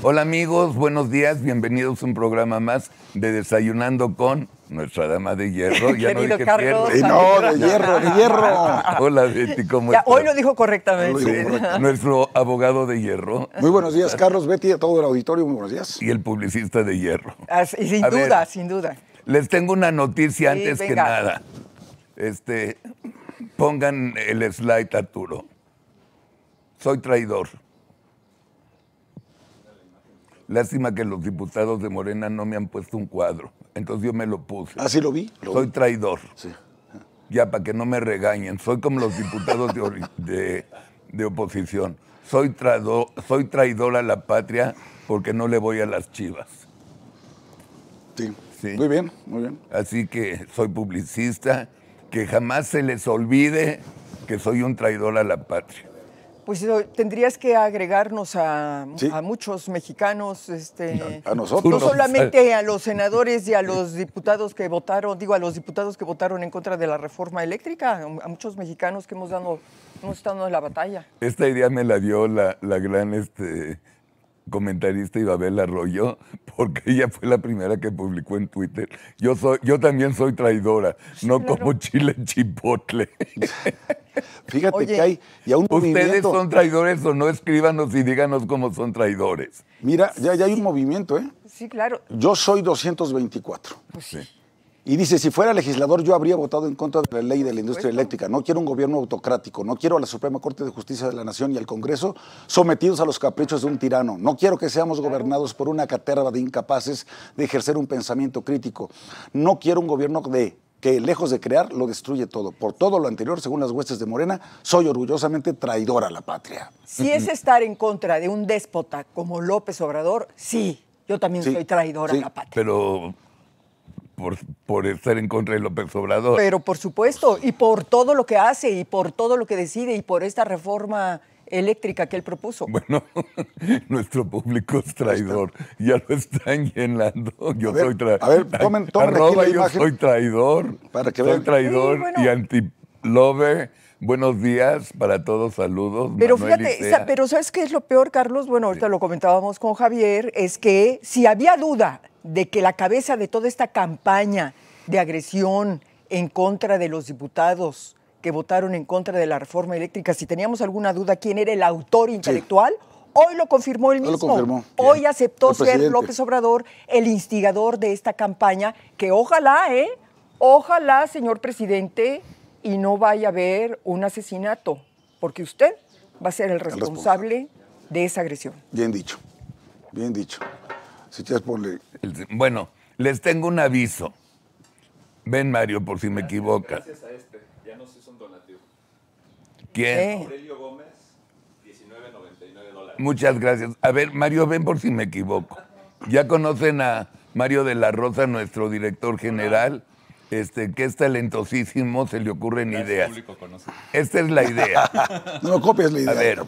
Hola amigos, buenos días, bienvenidos a un programa más de Desayunando con nuestra dama de hierro. ya no Carlos, no, de hierro, de hierro. Hola Betty, ¿cómo estás? Hoy lo dijo correctamente. Nuestro abogado de hierro. Muy buenos días, Carlos, Betty, a todo el auditorio, muy buenos días. Y el publicista de hierro. sin duda, sin duda. Les tengo una noticia antes que nada. Este, pongan el slide arturo Soy traidor. Lástima que los diputados de Morena no me han puesto un cuadro. Entonces yo me lo puse. Así ah, lo vi. Soy traidor. Sí. Ya, para que no me regañen. Soy como los diputados de, de oposición. Soy, soy traidor a la patria porque no le voy a las chivas. sí. Muy bien, muy bien. Así que soy publicista. Que jamás se les olvide que soy un traidor a la patria. Pues tendrías que agregarnos a, muchos mexicanos, este, a, nosotros. No solamente a los senadores y a los diputados que votaron, digo, a los diputados que votaron en contra de la reforma eléctrica, a muchos mexicanos que hemos, dado, hemos estado en la batalla. Esta idea me la dio la, gran este, comentarista Ibabel Arroyo, porque ella fue la primera que publicó en Twitter. Yo, soy, yo también soy traidora, no como chile chipotle. Fíjate que hay. Ustedes son traidores o no, escríbanos y díganos cómo son traidores. Mira, ya, hay un movimiento, ¿eh? Sí, claro. Yo soy 224. Pues sí. Y dice, si fuera legislador yo habría votado en contra de la ley de la industria eléctrica. No quiero un gobierno autocrático, no quiero a la Suprema Corte de Justicia de la Nación y al Congreso sometidos a los caprichos de un tirano. No quiero que seamos gobernados por una caterva de incapaces de ejercer un pensamiento crítico. No quiero un gobierno que lejos de crear lo destruye todo. Por todo lo anterior, según las huestes de Morena, soy orgullosamente traidor a la patria. Si es estar en contra de un déspota como López Obrador, sí, yo también soy traidor a la patria. Pero por, estar en contra de López Obrador. Pero por supuesto, y por todo lo que hace, y por todo lo que decide, y por esta reforma eléctrica que él propuso. Bueno, nuestro público es traidor. Ya lo están llenando. Yo soy traidor. A ver, tomen, tomen yo soy traidor. Para que soy traidor y anti lover. Buenos días para todos, saludos. Pero fíjate, pero ¿sabes qué es lo peor, Carlos? Bueno, ahorita lo comentábamos con Javier, es que si había duda de que la cabeza de toda esta campaña de agresión en contra de los diputados que votaron en contra de la reforma eléctrica, si teníamos alguna duda quién era el autor intelectual, hoy lo confirmó el mismo. Hoy, aceptó ser López Obrador el instigador de esta campaña, que ojalá, ¿eh? Ojalá, señor presidente, y no vaya a haber un asesinato, porque usted va a ser el responsable. de esa agresión. Bien dicho, bien dicho. Bueno, les tengo un aviso. Ven, Mario, por si me equivoco. Gracias a este, ya nos hizo son donativos. ¿Quién? Aurelio Gómez, 19.99 dólares. Muchas gracias. A ver, Mario, ven por si me equivoco. Ya conocen a Mario de la Rosa, nuestro director general, este, que es talentosísimo, se le ocurren ideas. Esta es la idea. no copias la idea. A ver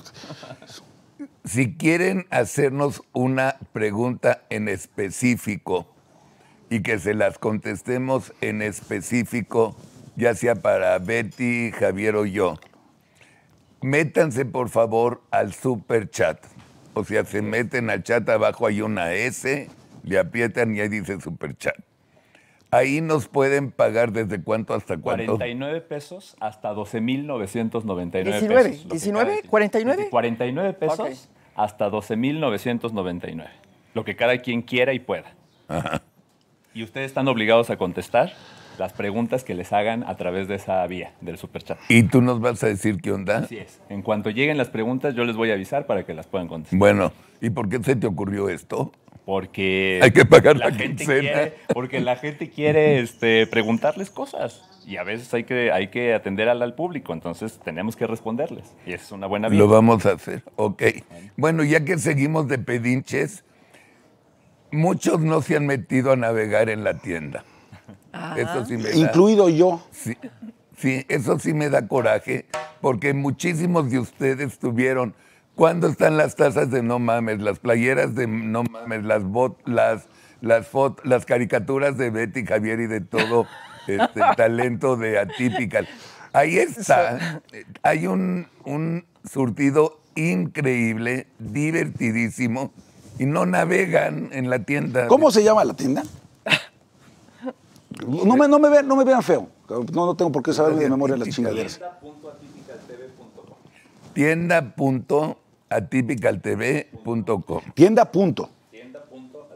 si quieren hacernos una pregunta en específico y que se las contestemos en específico, ya sea para Betty, Javier o yo, métanse por favor al super chat. O sea, se meten al chat abajo, hay una S, le aprietan y ahí dice super chat. Ahí nos pueden pagar desde cuánto hasta cuánto. 49 pesos hasta 12,999 19, pesos. 19, 49. 49 pesos hasta 12,999. Lo que cada quien quiera y pueda. Y ustedes están obligados a contestar las preguntas que les hagan a través de esa vía del superchat. ¿Y tú nos vas a decir qué onda? Así es. En cuanto lleguen las preguntas, yo les voy a avisar para que las puedan contestar. Bueno, ¿y por qué se te ocurrió esto? porque hay que pagar la, gente quiere, porque la gente quiere este, preguntarles cosas y a veces hay que, hay que atender al, público, entonces tenemos que responderles y es una buena vida. Lo vamos a hacer, ok. Bueno, ya que seguimos de pedinches, muchos no se han metido a navegar en la tienda. Eso Incluido yo. Sí, sí, eso sí me da coraje porque muchísimos de ustedes tuvieron ¿Cuándo están las tazas de no mames, las playeras de no mames, las bot, las las, las caricaturas de Betty Javier y de todo este talento de Atypical? Ahí está. Hay un, surtido increíble, divertidísimo, y no navegan en la tienda. ¿Cómo se llama la tienda? No me, no me, vean, feo. No, tengo por qué saber de memoria las chingaderas. Tienda.atypicaltv.com. Tienda atypicaltv.com. Tienda punto. Tienda punto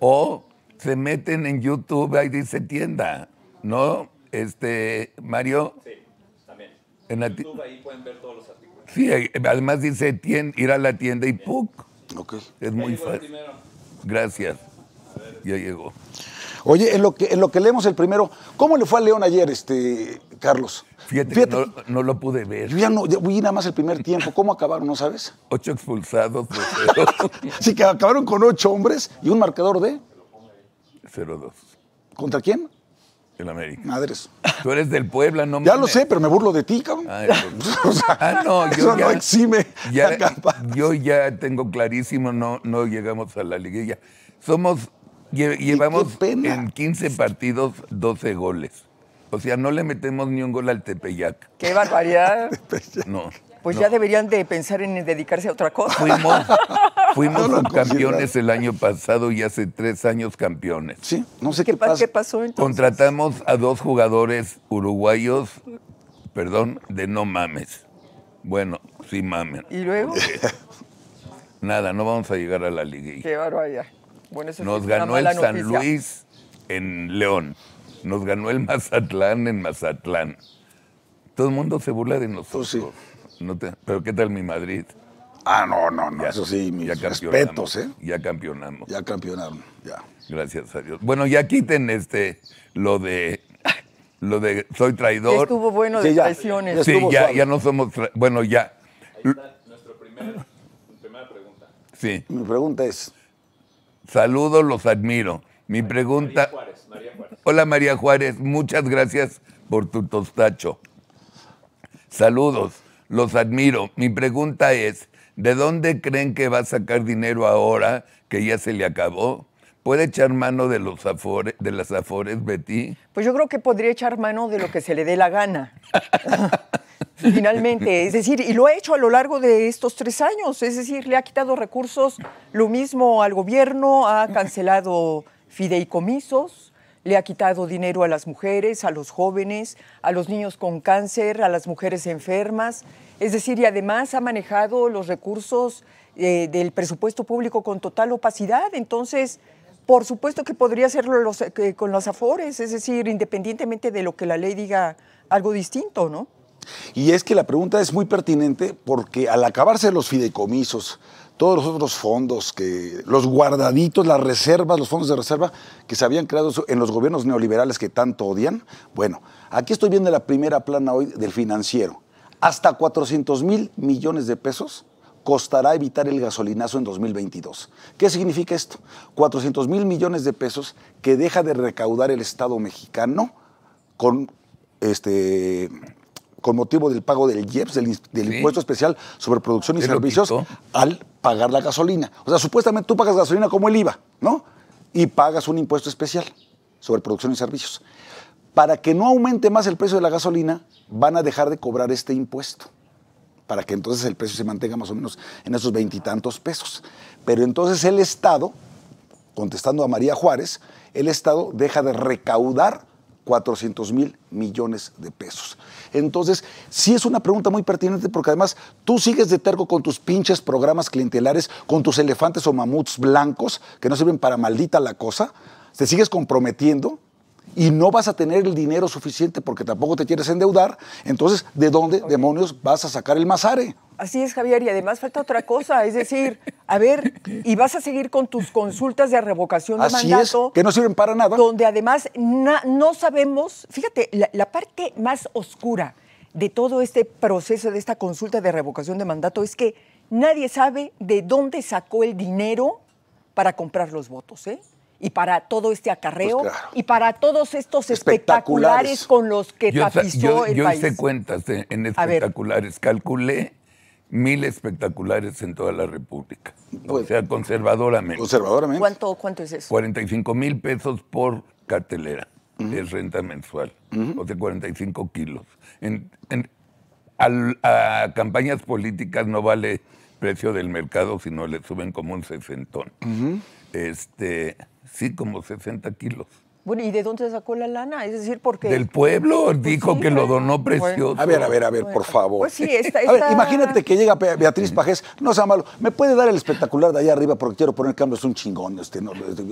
o se meten en YouTube, ahí dice tienda, ¿no? Este, Mario. Sí, también. En YouTube ahí pueden ver todos los artículos. Sí, además dice ir a la tienda y Es muy fácil. Gracias. Ya llegó. Oye, en lo que, leemos el primero, ¿cómo le fue al León ayer, este, Carlos? Fíjate, no, lo pude ver. Yo ya no, vi nada más el primer tiempo. ¿Cómo acabaron, no sabes? Ocho expulsados. sí, que acabaron con ocho hombres y un marcador de... 0-2. ¿Contra quién? El América. Madres. Tú eres del Puebla, no me... Ya lo sé, pero me burlo de ti, cabrón. Ah, ah no, yo eso no exime. yo ya tengo clarísimo, no, no llegamos a la liguilla. Somos llevamos en 15 partidos 12 goles. O sea, no le metemos ni un gol al Tepeyac. ¡Qué barbaridad! no. Pues ya deberían de pensar en dedicarse a otra cosa. Fuimos, fuimos campeones el año pasado y hace tres años campeones. Sí, no sé qué, pasó entonces. Contratamos a dos jugadores uruguayos, perdón, de no mames. Bueno, sí mamen. ¿Y luego? Nada, no vamos a llegar a la liga. Qué barbaridad. Nos ganó el San Luis en León. Nos ganó el Mazatlán en Mazatlán. Todo el mundo se burla de nosotros. No Pero ¿qué tal mi Madrid? Ah, no, no, no. eso sí, mis respetos, ¿eh? Ya campeonamos. Ya campeonamos, ya. Gracias a Dios. Bueno, ya quiten este lo de lo de soy traidor. Estuvo bueno de presiones. Sí, ya, ya no somos bueno, ya. Ahí está primera pregunta. Sí. Mi pregunta es Saludos, los admiro. Mi pregunta. Hola María Juárez, muchas gracias por tu tostacho. Saludos, los admiro. Mi pregunta es, ¿de dónde creen que va a sacar dinero ahora que ya se le acabó? ¿Puede echar mano de, los de las afores, Betty? Pues yo creo que podría echar mano de lo que se le dé la gana. Finalmente, es decir, y lo ha hecho a lo largo de estos tres años, es decir, le ha quitado recursos, lo mismo al gobierno, ha cancelado fideicomisos, le ha quitado dinero a las mujeres, a los jóvenes, a los niños con cáncer, a las mujeres enfermas, es decir, y además ha manejado los recursos eh, del presupuesto público con total opacidad, entonces por supuesto que podría hacerlo eh, con los afores, es decir, independientemente de lo que la ley diga algo distinto, ¿no? Y es que la pregunta es muy pertinente porque al acabarse los fideicomisos, todos los otros fondos, que, los guardaditos, las reservas, los fondos de reserva que se habían creado en los gobiernos neoliberales que tanto odian, bueno, aquí estoy viendo la primera plana hoy del financiero. Hasta 400 mil millones de pesos costará evitar el gasolinazo en 2022. ¿Qué significa esto? 400 mil millones de pesos que deja de recaudar el Estado mexicano con, este, con motivo del pago del IEPS, del, Impuesto Especial sobre Producción y Servicios, al pagar la gasolina. O sea, supuestamente tú pagas gasolina como el IVA, ¿no? Y pagas un impuesto especial sobre producción y servicios. Para que no aumente más el precio de la gasolina, van a dejar de cobrar este impuesto para que entonces el precio se mantenga más o menos en esos veintitantos pesos. Pero entonces el Estado, contestando a María Juárez, el Estado deja de recaudar 400 mil millones de pesos. Entonces, sí es una pregunta muy pertinente porque además tú sigues de terco con tus pinches programas clientelares, con tus elefantes o mamuts blancos que no sirven para maldita la cosa, te sigues comprometiendo y no vas a tener el dinero suficiente porque tampoco te quieres endeudar, entonces, ¿de dónde demonios vas a sacar el mazare? Así es, Javier, y además falta otra cosa, es decir, a ver, y vas a seguir con tus consultas de revocación de Así mandato. Es, que no sirven para nada. Donde además no sabemos, fíjate, la parte más oscura de todo este proceso, de esta consulta de revocación de mandato, es que nadie sabe de dónde sacó el dinero para comprar los votos, ¿eh? y para todo este acarreo pues y para todos estos espectaculares, con los que tapizó el país. Yo hice cuentas en espectaculares, calculé mil espectaculares en toda la República, o pues, sea, conservadoramente. Conservadoramente. ¿Cuánto, es eso? 45 mil pesos por cartelera. de Es renta mensual, o sea, 45 kilos. En, a, campañas políticas no vale precio del mercado, sino le suben como un sesentón. Este, Sí, como 60 kilos. Bueno, ¿y de dónde sacó la lana? Es decir, porque... Del pueblo, pues dijo que lo donó precioso. a ver, a ver, a ver, por favor. Pues imagínate que llega Beatriz Pajés, no sea malo, ¿me puede dar el espectacular de allá arriba? Porque quiero poner cambio, es un chingón. Este,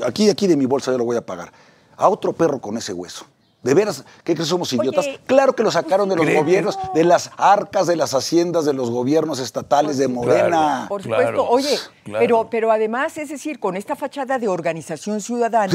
aquí, aquí de mi bolsa yo lo voy a pagar. A otro perro con ese hueso. ¿De veras? ¿Qué crees? ¿Somos idiotas? claro que lo sacaron de los gobiernos, de las arcas, de las haciendas, de los gobiernos estatales de Morena. por supuesto. Oye, Pero, pero además, es decir, con esta fachada de organización ciudadana,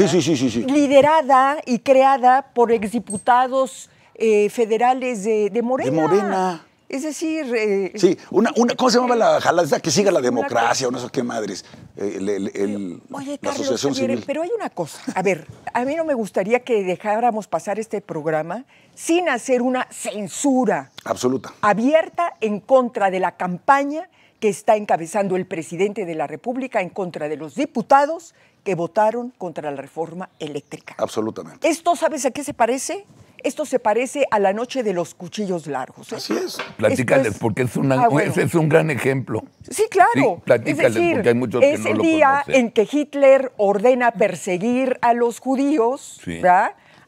liderada y creada por exdiputados diputados eh, federales de, de Morena. De Morena. Es decir. Eh, sí, una, eh, una, ¿cómo se llama la eh, jalada? Que siga la democracia, o no sé qué madres. Oye, la asociación pero hay una cosa. A ver, a mí no me gustaría que dejáramos pasar este programa sin hacer una censura. Absoluta. Abierta en contra de la campaña que está encabezando el presidente de la República en contra de los diputados que votaron contra la reforma eléctrica. Absolutamente. ¿Esto sabes a qué se parece? Esto se parece a la noche de los cuchillos largos. ¿eh? Así es. Platícales, porque es, ah, es, un gran ejemplo. Sí, claro. platícales, es porque hay muchos es el día en que Hitler ordena perseguir a los judíos,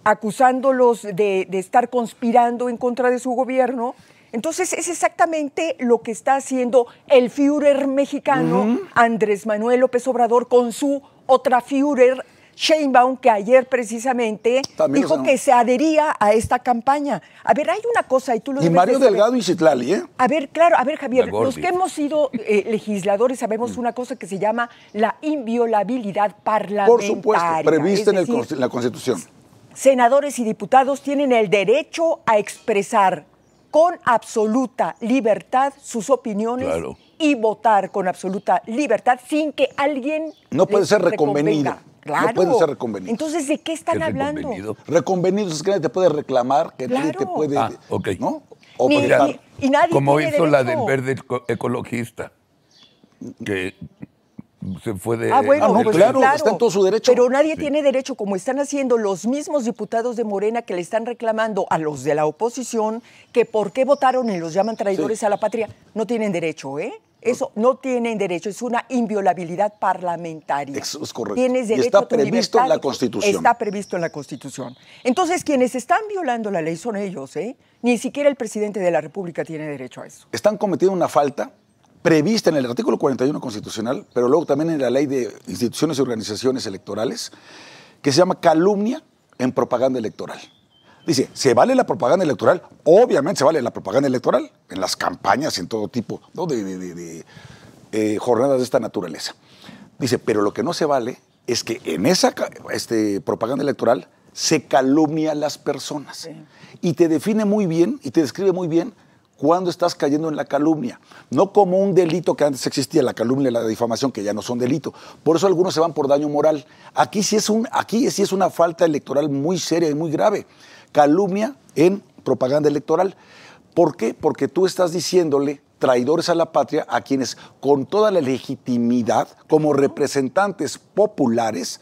acusándolos de, estar conspirando en contra de su gobierno. Entonces es exactamente lo que está haciendo el Führer mexicano Andrés Manuel López Obrador con su otra Führer Sheinbaum, que ayer precisamente dijo que se adhería a esta campaña. A ver, hay una cosa, y tú lo Y Mario Delgado y Citlali, ¿eh? A ver, claro, a ver, Javier, los que hemos sido eh, legisladores sabemos mm. una cosa que se llama la inviolabilidad parlamentaria. Por supuesto, prevista en, la Constitución. Senadores y diputados tienen el derecho a expresar con absoluta libertad sus opiniones y votar con absoluta libertad sin que alguien no puede ser reconvenido. No puede ser reconvenido. Entonces, ¿de qué están hablando? Reconvenidos es que nadie te puede reclamar, que nadie te puede. Ah, ¿No? O ni, nadie Como hizo la del verde ecologista, que se fue de. Ah, bueno, ah, pues, claro, está en todo su derecho. Pero nadie tiene derecho, como están haciendo los mismos diputados de Morena que le están reclamando a los de la oposición que por qué votaron y los llaman traidores a la patria. No tienen derecho, ¿eh? Eso no tienen derecho, es una inviolabilidad parlamentaria. Es, correcto. Tienes derecho y está previsto en la Constitución. Está previsto en la Constitución. Entonces, quienes están violando la ley son ellos, ¿eh? Ni siquiera el presidente de la República tiene derecho a eso. Están cometiendo una falta prevista en el artículo 41 constitucional, pero luego también en la ley de instituciones y organizaciones electorales, que se llama calumnia en propaganda electoral. Dice, ¿se vale la propaganda electoral? Obviamente se vale la propaganda electoral en las campañas, en todo tipo de, eh, jornadas de esta naturaleza. Dice, pero lo que no se vale es que en esa este, propaganda electoral se calumnia a las personas. Y te define muy bien y te describe muy bien cuando estás cayendo en la calumnia. No como un delito que antes existía, la calumnia y la difamación, que ya no son delito. Por eso algunos se van por daño moral. Aquí sí es, un, aquí sí es una falta electoral muy seria y muy grave calumnia en propaganda electoral. ¿Por qué? Porque tú estás diciéndole traidores a la patria a quienes con toda la legitimidad como representantes populares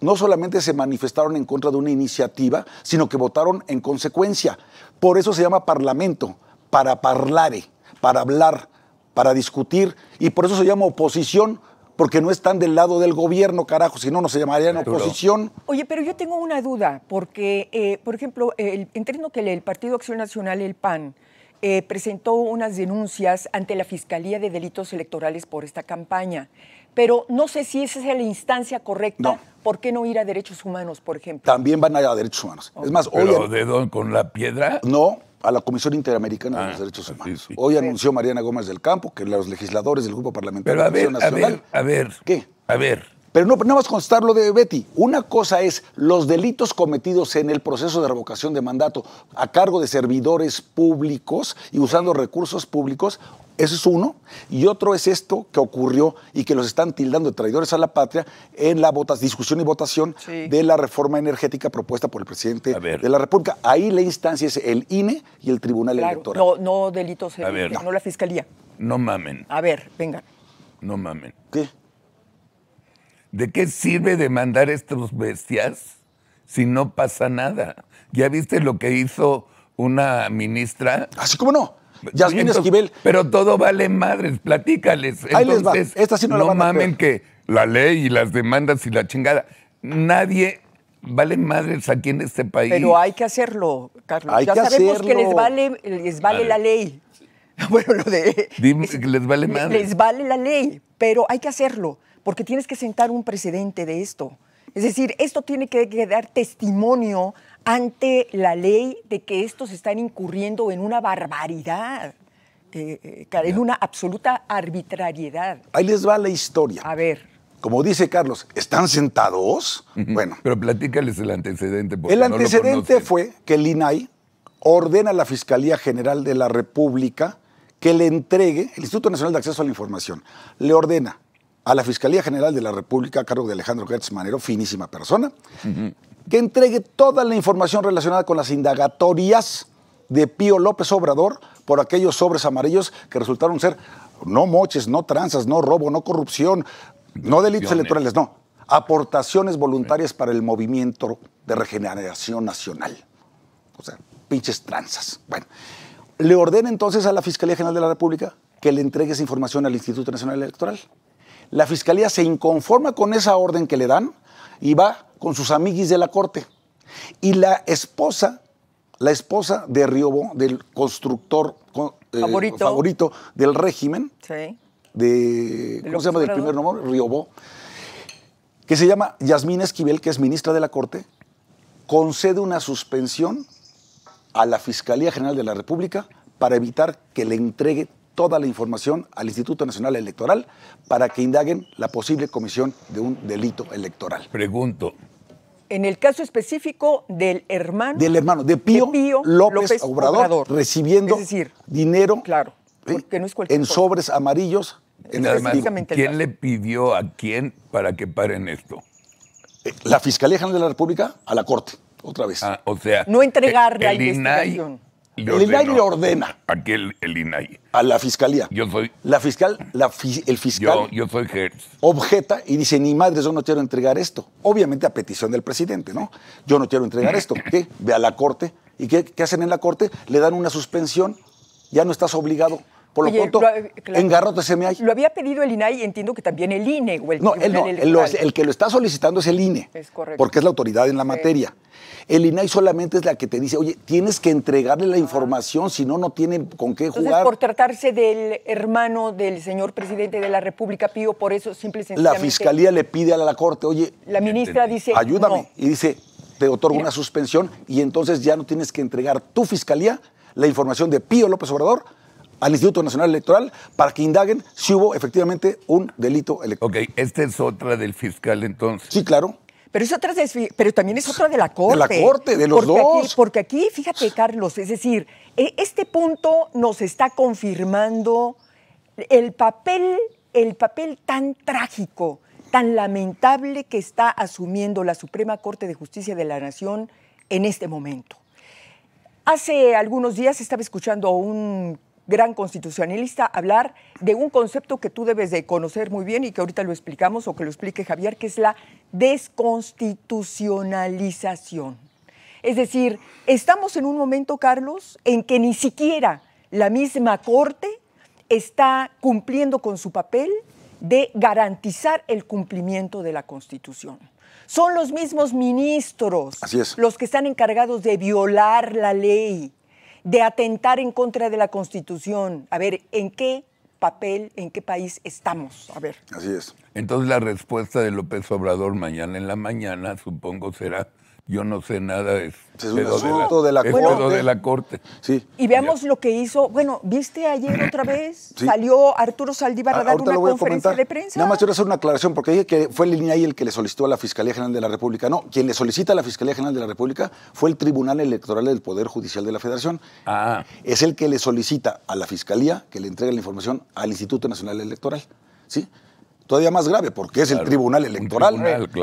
no solamente se manifestaron en contra de una iniciativa, sino que votaron en consecuencia. Por eso se llama parlamento, para parlare, para hablar, para discutir, y por eso se llama oposición, porque no están del lado del gobierno, carajo, si no, no se llamarían oposición. Oye, pero yo tengo una duda, porque, eh, por ejemplo, entiendo que el Partido Acción Nacional, el PAN, eh, presentó unas denuncias ante la Fiscalía de Delitos Electorales por esta campaña. Pero no sé si esa es la instancia correcta. No. ¿Por qué no ir a derechos humanos, por ejemplo? También van a ir a derechos humanos. Es más, ¿Pero de don, con la piedra? No, a la Comisión Interamericana de ah, los Derechos Humanos. Hoy anunció Mariana Gómez del Campo que los legisladores del Grupo Parlamentario Nacional, a a ver. ¿Qué? A ver. Pero no, vas a constar lo de Betty. Una cosa es los delitos cometidos en el proceso de revocación de mandato a cargo de servidores públicos y usando recursos públicos. Eso es uno. Y otro es esto que ocurrió y que los están tildando de traidores a la patria en la discusión y votación de la reforma energética propuesta por el presidente de la República. Ahí la instancia es el INE y el Tribunal Electoral. No, delitos, no la Fiscalía. No mamen. A ver, venga. No mamen. ¿Qué? ¿De qué sirve demandar estos bestias si no pasa nada? ¿Ya viste lo que hizo una ministra? Así ah, como no. Pues, Esquivel. Pero todo vale madres, platícales. Ahí les va. no, mamen que la ley y las demandas y la chingada. Nadie vale madres aquí en este país. Pero hay que hacerlo, Carlos. ya sabemos que les vale, la ley. Bueno, lo de. les vale madres. Les vale la ley, pero hay que hacerlo porque tienes que sentar un precedente de esto. Es decir, esto tiene que, dar testimonio ante la ley de que estos están incurriendo en una barbaridad, eh, eh, en una absoluta arbitrariedad. Ahí les va la historia. A ver. Como dice Carlos, ¿están sentados? Bueno. Pero platícales el antecedente. el antecedente fue que el INAI ordena a la Fiscalía General de la República que le entregue, el Instituto Nacional de Acceso a la Información, le ordena a la Fiscalía General de la República a cargo de Alejandro Gertz Manero, finísima persona, que entregue toda la información relacionada con las indagatorias de Pío López Obrador por aquellos sobres amarillos que resultaron ser no moches, no tranzas, no robo, no corrupción, no delitos electorales, no, aportaciones voluntarias para el movimiento de regeneración nacional. O sea, pinches tranzas. Bueno, le ordena entonces a la Fiscalía General de la República que le entregue esa información al Instituto Nacional Electoral la fiscalía se inconforma con esa orden que le dan y va con sus amiguis de la corte. Y la esposa, la esposa de Riobo, del constructor eh, favorito. del régimen, de, ¿cómo se llama? Del primer nombre, Riobó, que se llama Yasmín Esquivel, que es ministra de la Corte, concede una suspensión a la Fiscalía General de la República para evitar que le entregue toda la información al Instituto Nacional Electoral para que indaguen la posible comisión de un delito electoral. Pregunto. En el caso específico del hermano. Del hermano, de Pío, López, Obrador, recibiendo decir, dinero claro, en sobres amarillos. En ¿Quién le pidió a quién para que paren esto? Eh, la Fiscalía General de la República a la Corte, otra vez. Ah, o sea, no entregar eh, la investigación el INAI le ordena. ¿A el, el INAI? A la fiscalía. Yo soy. La fiscal, el fiscal. soy Objeta y dice: ni madre yo no quiero entregar esto. Obviamente a petición del presidente, ¿no? Yo no quiero entregar esto. ¿Qué? Ve a la corte. ¿Y qué, qué hacen en la corte? Le dan una suspensión. Ya no estás obligado por lo pronto, eh, en Lo había pedido el INAI entiendo que también el INE el No, el, que lo está solicitando es el INE. Porque es la autoridad en la materia. El INAI solamente es la que te dice, oye, tienes que entregarle la información, si no, no tienen con qué jugar. por tratarse del hermano del señor presidente de la República, Pío, por eso simple La fiscalía le pide a la corte, oye... La ministra dice... Ayúdame. Y dice, te otorgo una suspensión y entonces ya no tienes que entregar tu fiscalía la información de Pío López Obrador al Instituto Nacional Electoral para que indaguen si hubo efectivamente un delito electoral. Ok, esta es otra del fiscal entonces. Sí, claro. Pero, es otra pero también es otra de la Corte. De la Corte, de los dos. porque aquí, fíjate, Carlos, es decir, e, este punto nos está confirmando el papel, el papel tan trágico, tan lamentable que está asumiendo la Suprema Corte de Justicia de la Nación en este momento. Hace algunos días estaba escuchando a un gran constitucionalista, hablar de un concepto que tú debes de conocer muy bien y que ahorita lo explicamos o que lo explique Javier, que es la desconstitucionalización. Es decir, estamos en un momento, Carlos, en que ni siquiera la misma Corte está cumpliendo con su papel de garantizar el cumplimiento de la Constitución. Son los mismos ministros los que están encargados de violar la ley, de atentar en contra de la Constitución. A ver, ¿en qué papel, en qué país estamos? A ver. Así es. Entonces la respuesta de López Obrador mañana en la mañana, supongo, será yo no sé nada de eso. Es un de la, corte. Sí. Y veamos lo que hizo. Bueno, ¿viste ayer otra vez? Salió Arturo Saldívar a, ah, dar una conferencia de prensa. Nada más quiero hacer una aclaración, porque dije que fue ahí el que le solicitó a la Fiscalía General de la República. No, quien le solicita a la Fiscalía General de la República fue el Tribunal Electoral del Poder Judicial de la Federación. Ah. Es el que le solicita a la Fiscalía que le entregue la información al Instituto Nacional Electoral. ¿Sí? todavía más grave, porque es el Tribunal Electoral.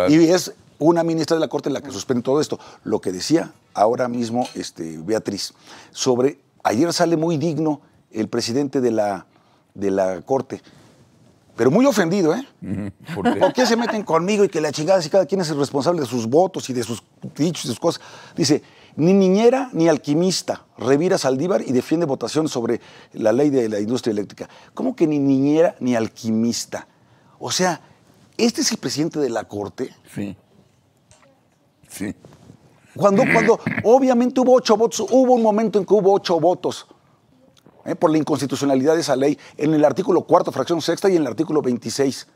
Y es una ministra de la Corte en la que suspende todo esto. Lo que decía ahora mismo este, Beatriz sobre, ayer sale muy digno el presidente de la, de la Corte, pero muy ofendido, ¿eh? ¿Por qué? se meten conmigo y que la chingada si cada quien es el responsable de sus votos y de sus dichos y sus cosas? Dice, ni niñera ni alquimista, revira Saldívar y defiende votación sobre la ley de la industria eléctrica. ¿Cómo que ni niñera ni alquimista? O sea, este es el presidente de la Corte. Sí. Sí. Cuando, cuando obviamente hubo ocho votos, hubo un momento en que hubo ocho votos eh, por la inconstitucionalidad de esa ley en el artículo cuarto, fracción sexta y en el artículo 26.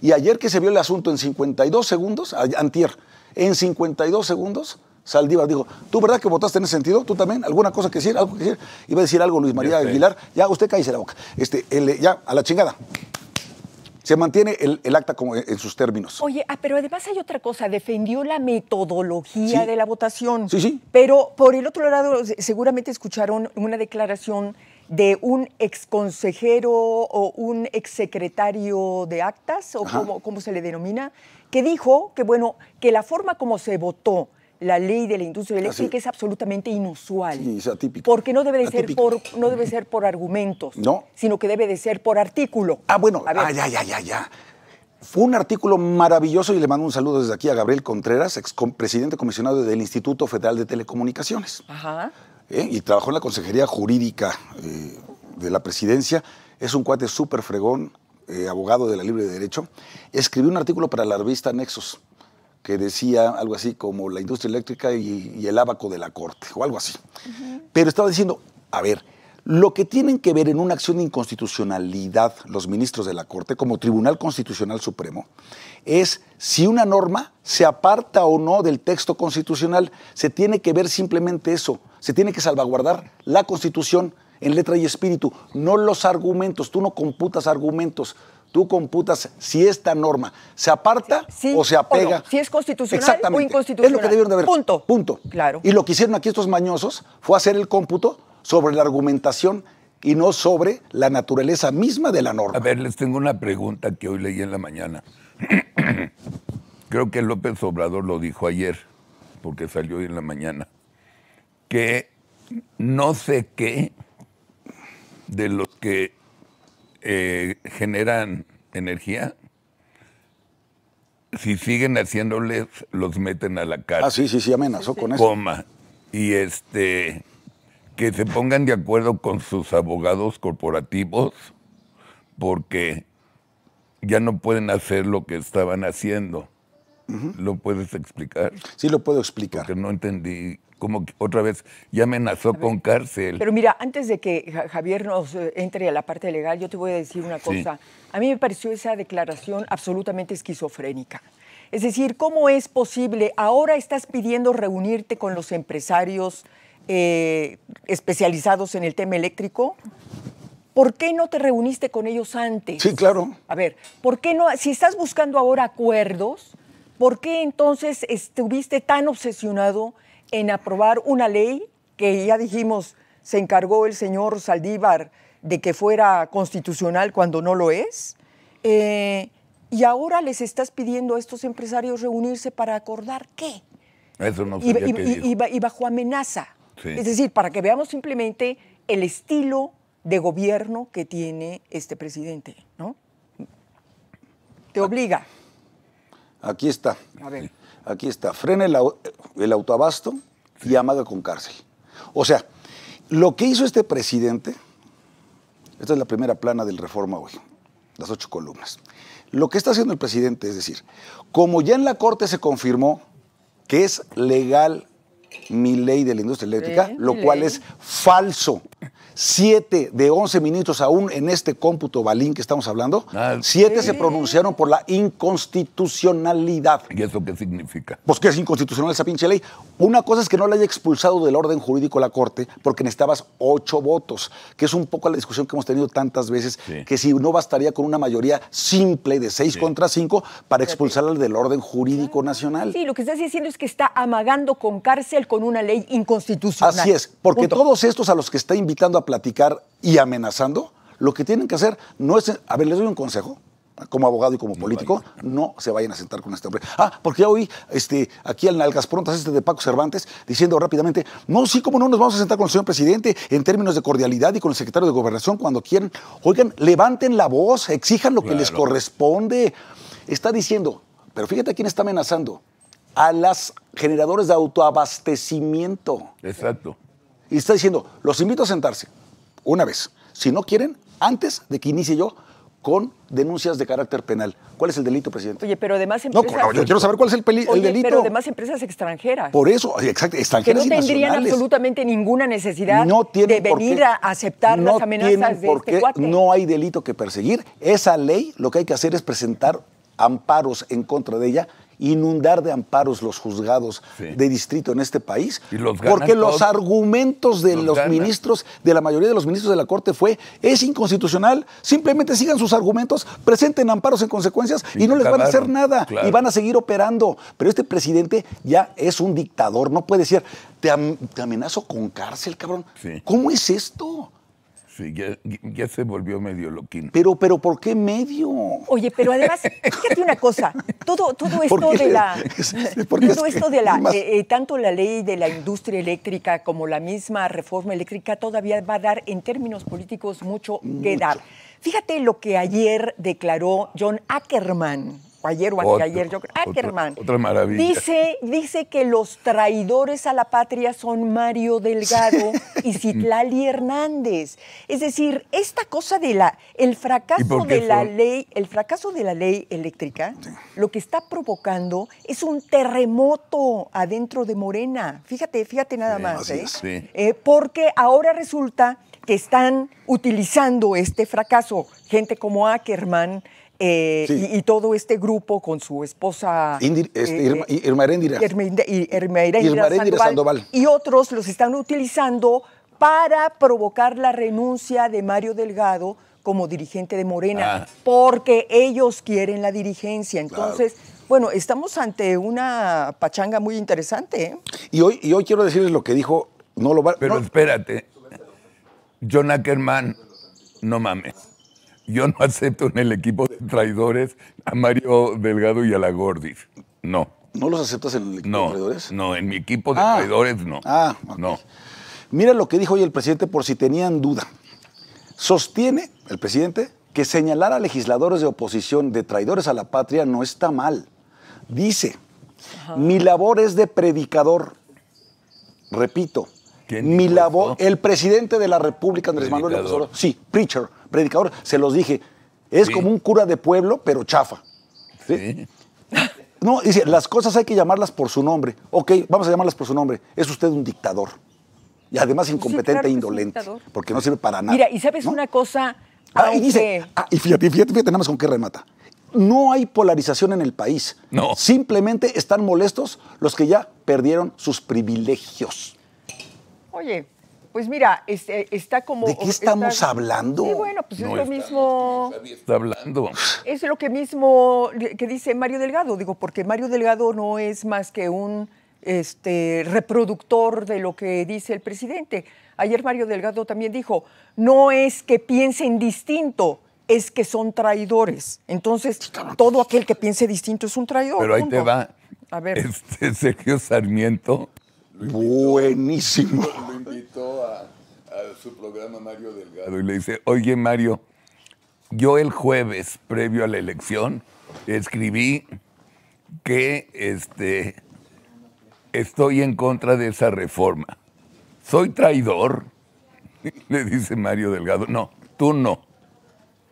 Y ayer que se vio el asunto en 52 segundos, antier, en 52 segundos, Saldívar dijo, ¿tú verdad que votaste en ese sentido? ¿Tú también? ¿Alguna cosa que decir? ¿Algo que decir? Iba a decir algo Luis María Aguilar, ya usted cállese la boca. Este, ya, a la chingada. Se mantiene el, acta como en, sus términos. Oye, ah, pero además hay otra cosa, defendió la metodología de la votación. Sí, sí. Pero por el otro lado, seguramente escucharon una declaración de un exconsejero o un exsecretario de actas, o como, como, se le denomina, que dijo que, bueno, que la forma como se votó la ley de la industria eléctrica es absolutamente inusual. Sí, es atípico. Porque no debe ser por, no debe ser por argumentos, sino que debe de ser por artículo. Ah, bueno, ah, ya, ya, ya, ya. Fue un artículo maravilloso y le mando un saludo desde aquí a Gabriel Contreras, ex presidente comisionado del Instituto Federal de Telecomunicaciones. Ajá. Eh, y trabajó en la Consejería Jurídica eh, de la Presidencia. Es un cuate súper fregón, eh, abogado de la Libre de Derecho. Escribió un artículo para la revista Nexos que decía algo así como la industria eléctrica y, el abaco de la corte, o algo así. Pero estaba diciendo, a ver, lo que tienen que ver en una acción de inconstitucionalidad los ministros de la Corte como Tribunal Constitucional Supremo es si una norma se aparta o no del texto constitucional. Se tiene que ver simplemente eso. Se tiene que salvaguardar la Constitución en letra y espíritu, no los argumentos. Tú no computas argumentos tú computas si esta norma se aparta o se apega. Si es constitucional o inconstitucional. Es lo que debieron de Punto. Punto. Claro. Y lo que hicieron aquí estos mañosos fue hacer el cómputo sobre la argumentación y no sobre la naturaleza misma de la norma. A ver, les tengo una pregunta que hoy leí en la mañana. Creo que López Obrador lo dijo ayer, porque salió hoy en la mañana, que no sé qué de los que eh, generan energía, si siguen haciéndoles, los meten a la cárcel. Ah, sí, sí, sí, amenazó con eso. Y este, que se pongan de acuerdo con sus abogados corporativos, porque ya no pueden hacer lo que estaban haciendo. ¿Lo puedes explicar? Sí, lo puedo explicar. Que no entendí como otra vez ya amenazó con cárcel. Pero mira, antes de que Javier nos eh, entre a la parte legal, yo te voy a decir una cosa. A mí me pareció esa declaración absolutamente esquizofrénica. Es decir, ¿cómo es posible? Ahora estás pidiendo reunirte con los empresarios eh, especializados en el tema eléctrico. ¿Por qué no te reuniste con ellos antes? Sí, claro. A ver, ¿por qué no? Si estás buscando ahora acuerdos, ¿por qué entonces estuviste tan obsesionado en aprobar una ley que ya dijimos se encargó el señor Saldívar de que fuera constitucional cuando no lo es. Eh, y ahora les estás pidiendo a estos empresarios reunirse para acordar qué. Eso no y, y, bajo amenaza. Es decir, para que veamos simplemente el estilo de gobierno que tiene este presidente, ¿no? Te ah. obliga. Aquí está. A ver. Aquí está, frena el, autoabasto y amaga con cárcel. O sea, lo que hizo este presidente, esta es la primera plana del Reforma hoy, las ocho columnas. Lo que está haciendo el presidente es decir, como ya en la Corte se confirmó que es legal mi ley de la industria eléctrica, lo cual es falso. Siete de once ministros, aún en este cómputo balín que estamos hablando, ah, siete se pronunciaron por la inconstitucionalidad. ¿Y eso qué significa? Pues que es inconstitucional esa pinche ley. Una cosa es que no la haya expulsado del orden jurídico la Corte porque necesitabas ocho votos, que es un poco la discusión que hemos tenido tantas veces, que si no bastaría con una mayoría simple de seis contra cinco para expulsarla del orden jurídico nacional. Sí, lo que estás diciendo es que está amagando con cárcel con una ley inconstitucional. Así es, porque todos estos a los que está invitando a platicar y amenazando, lo que tienen que hacer no es... A ver, les doy un consejo como abogado y como político, no, se vayan a sentar con este hombre. Ah, porque ya oí este, aquí al Nalgas Prontas, este de Paco Cervantes, diciendo rápidamente, no, sí, cómo no, nos vamos a sentar con el señor presidente en términos de cordialidad y con el secretario de Gobernación cuando quieran. Oigan, levanten la voz, exijan lo que les corresponde. Está diciendo, pero fíjate quién está amenazando, a las generadores de autoabastecimiento. Exacto. Y está diciendo, los invito a sentarse una vez. Si no quieren, antes de que inicie yo con denuncias de carácter penal. ¿Cuál es el delito, presidente? Oye, pero además empresas... No, yo quiero saber cuál es el, delito. Pero además empresas extranjeras. Por eso, exacto, extranjeras Que no tendrían absolutamente ninguna necesidad de venir a aceptar las amenazas de este cuate. No hay delito que perseguir. Esa ley lo que hay que hacer es presentar amparos en contra de ella inundar de amparos los juzgados de distrito en este país, porque los argumentos de los, ministros, de la mayoría de los ministros de la Corte fue, es inconstitucional, simplemente sigan sus argumentos, presenten amparos en consecuencias y, no les van a hacer nada y van a seguir operando. Pero este presidente ya es un dictador, no puede decir, te, amenazo con cárcel, cabrón. ¿Cómo es esto? Sí, ya, ya, se volvió medio loquín. Pero, pero, ¿por qué medio? Oye, pero además, fíjate una cosa, todo, todo esto de la. Todo esto de la. tanto la ley de la industria eléctrica como la misma reforma eléctrica todavía va a dar, en términos políticos, mucho, mucho. que dar. Fíjate lo que ayer declaró John Ackerman, ayer o anteayer, yo creo. Ackerman. Ah, otra, maravilla. Dice, dice que los traidores a la patria son Mario Delgado y Citlali Hernández. Es decir, esta cosa de la el fracaso de la ley, el fracaso de la ley eléctrica, lo que está provocando es un terremoto adentro de Morena. Fíjate, fíjate nada más, ¿eh? eh, porque ahora resulta que están utilizando este fracaso gente como Ackerman eh, y, todo este grupo con su esposa Irma, Irma Irma, Sandoval, Y otros los están utilizando para provocar la renuncia de Mario Delgado como dirigente de Morena, ah. porque ellos quieren la dirigencia. Entonces, bueno, estamos ante una pachanga muy interesante. ¿eh? Y, hoy, y hoy quiero decirles lo que dijo, no lo va... Pero espérate, John Ackerman, no mames yo no acepto en el equipo de traidores a Mario Delgado y a la Gordis. No. ¿No los aceptas en el equipo de traidores? No, en mi equipo de ah. traidores no. Ah, no. Mira lo que dijo hoy el presidente por si tenían duda. Sostiene el presidente que señalar a legisladores de oposición de traidores a la patria no está mal. Dice, mi labor es de predicador. Repito, mi labor, el presidente de la República, Andrés Manuel López Obrador, sí, preacher, predicador, se los dije, es como un cura de pueblo, pero chafa. ¿sí? No, dice, las cosas hay que llamarlas por su nombre. Ok, vamos a llamarlas por su nombre. Es usted un dictador. Y además incompetente e indolente. Porque no sirve para nada. Mira, y sabes una cosa. Ahí y dice, ah, y fíjate, fíjate, fíjate nada más con qué remata no hay polarización en el país. No. Simplemente están molestos los que ya perdieron sus privilegios. Oye, pues mira, este, está como. ¿De qué estamos hablando? Sí, bueno, pues es lo mismo. está hablando. Es lo que mismo que dice Mario Delgado, digo, porque Mario Delgado no es más que un este, reproductor de lo que dice el presidente. Ayer Mario Delgado también dijo: no es que piensen distinto, es que son traidores. Entonces, todo aquel que piense distinto es un traidor. Pero ahí te va. A ver. Este Sergio Sarmiento Buenísimo. Lo invitó a, su programa Mario Delgado y le dice, oye Mario, yo el jueves previo a la elección escribí que este, estoy en contra de esa reforma. Soy traidor, le dice Mario Delgado. No, tú no.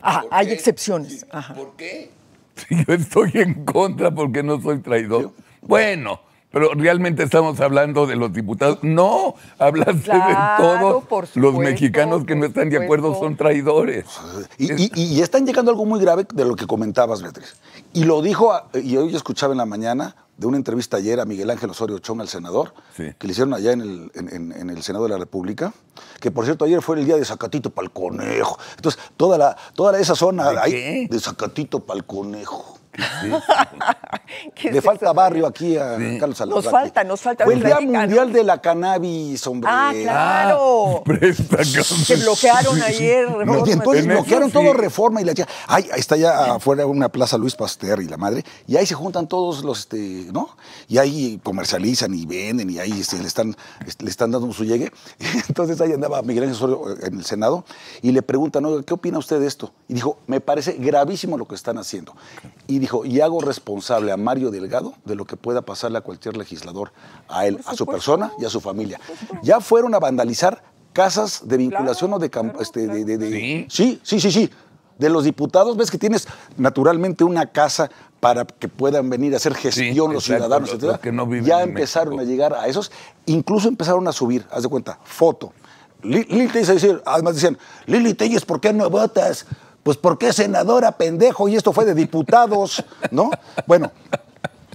Ah, hay excepciones. ¿Por qué? yo estoy en contra porque no soy traidor. Bueno, pero realmente estamos hablando de los diputados. No, hablaste de todos los mexicanos que no están de acuerdo son traidores. Y, y, están llegando algo muy grave de lo que comentabas, Beatriz. Y lo dijo, y hoy escuchaba en la mañana de una entrevista ayer a Miguel Ángel Osorio Chong, al senador, que le hicieron allá en el, Senado de la República, que por cierto ayer fue el día de Zacatito para Entonces, toda, la, toda esa zona ¿De, de Zacatito para Le falta barrio aquí a Carlos Salazar. Nos falta, nos falta. el Día Mundial de la Cannabis, hombre. Ah, ah claro. Se bloquearon ayer. y entonces bloquearon todo Reforma y la Ay, está allá afuera una plaza Luis Pasteur y la madre. Y ahí se juntan todos los, este, ¿no? Y ahí comercializan y venden y ahí este, le, están, este, le están dando su llegue. Entonces ahí andaba Miguel Ángel Osorio eh, en el Senado y le preguntan, ¿qué opina usted de esto? Y dijo, me parece gravísimo lo que están haciendo. Y dijo, y hago responsable a Mario Delgado de lo que pueda pasarle a cualquier legislador, a él, a su persona y a su familia. Ya fueron a vandalizar casas de vinculación o de, este, ¿Sí? sí, sí, sí, De los diputados, ves que tienes naturalmente una casa para que puedan venir a hacer gestión los ciudadanos, ya empezaron a llegar a esos, incluso empezaron a subir, haz de cuenta, foto. Lili decir además decían, Lili Telles, ¿por qué no votas? pues porque qué senadora, pendejo? Y esto fue de diputados, ¿no? Bueno,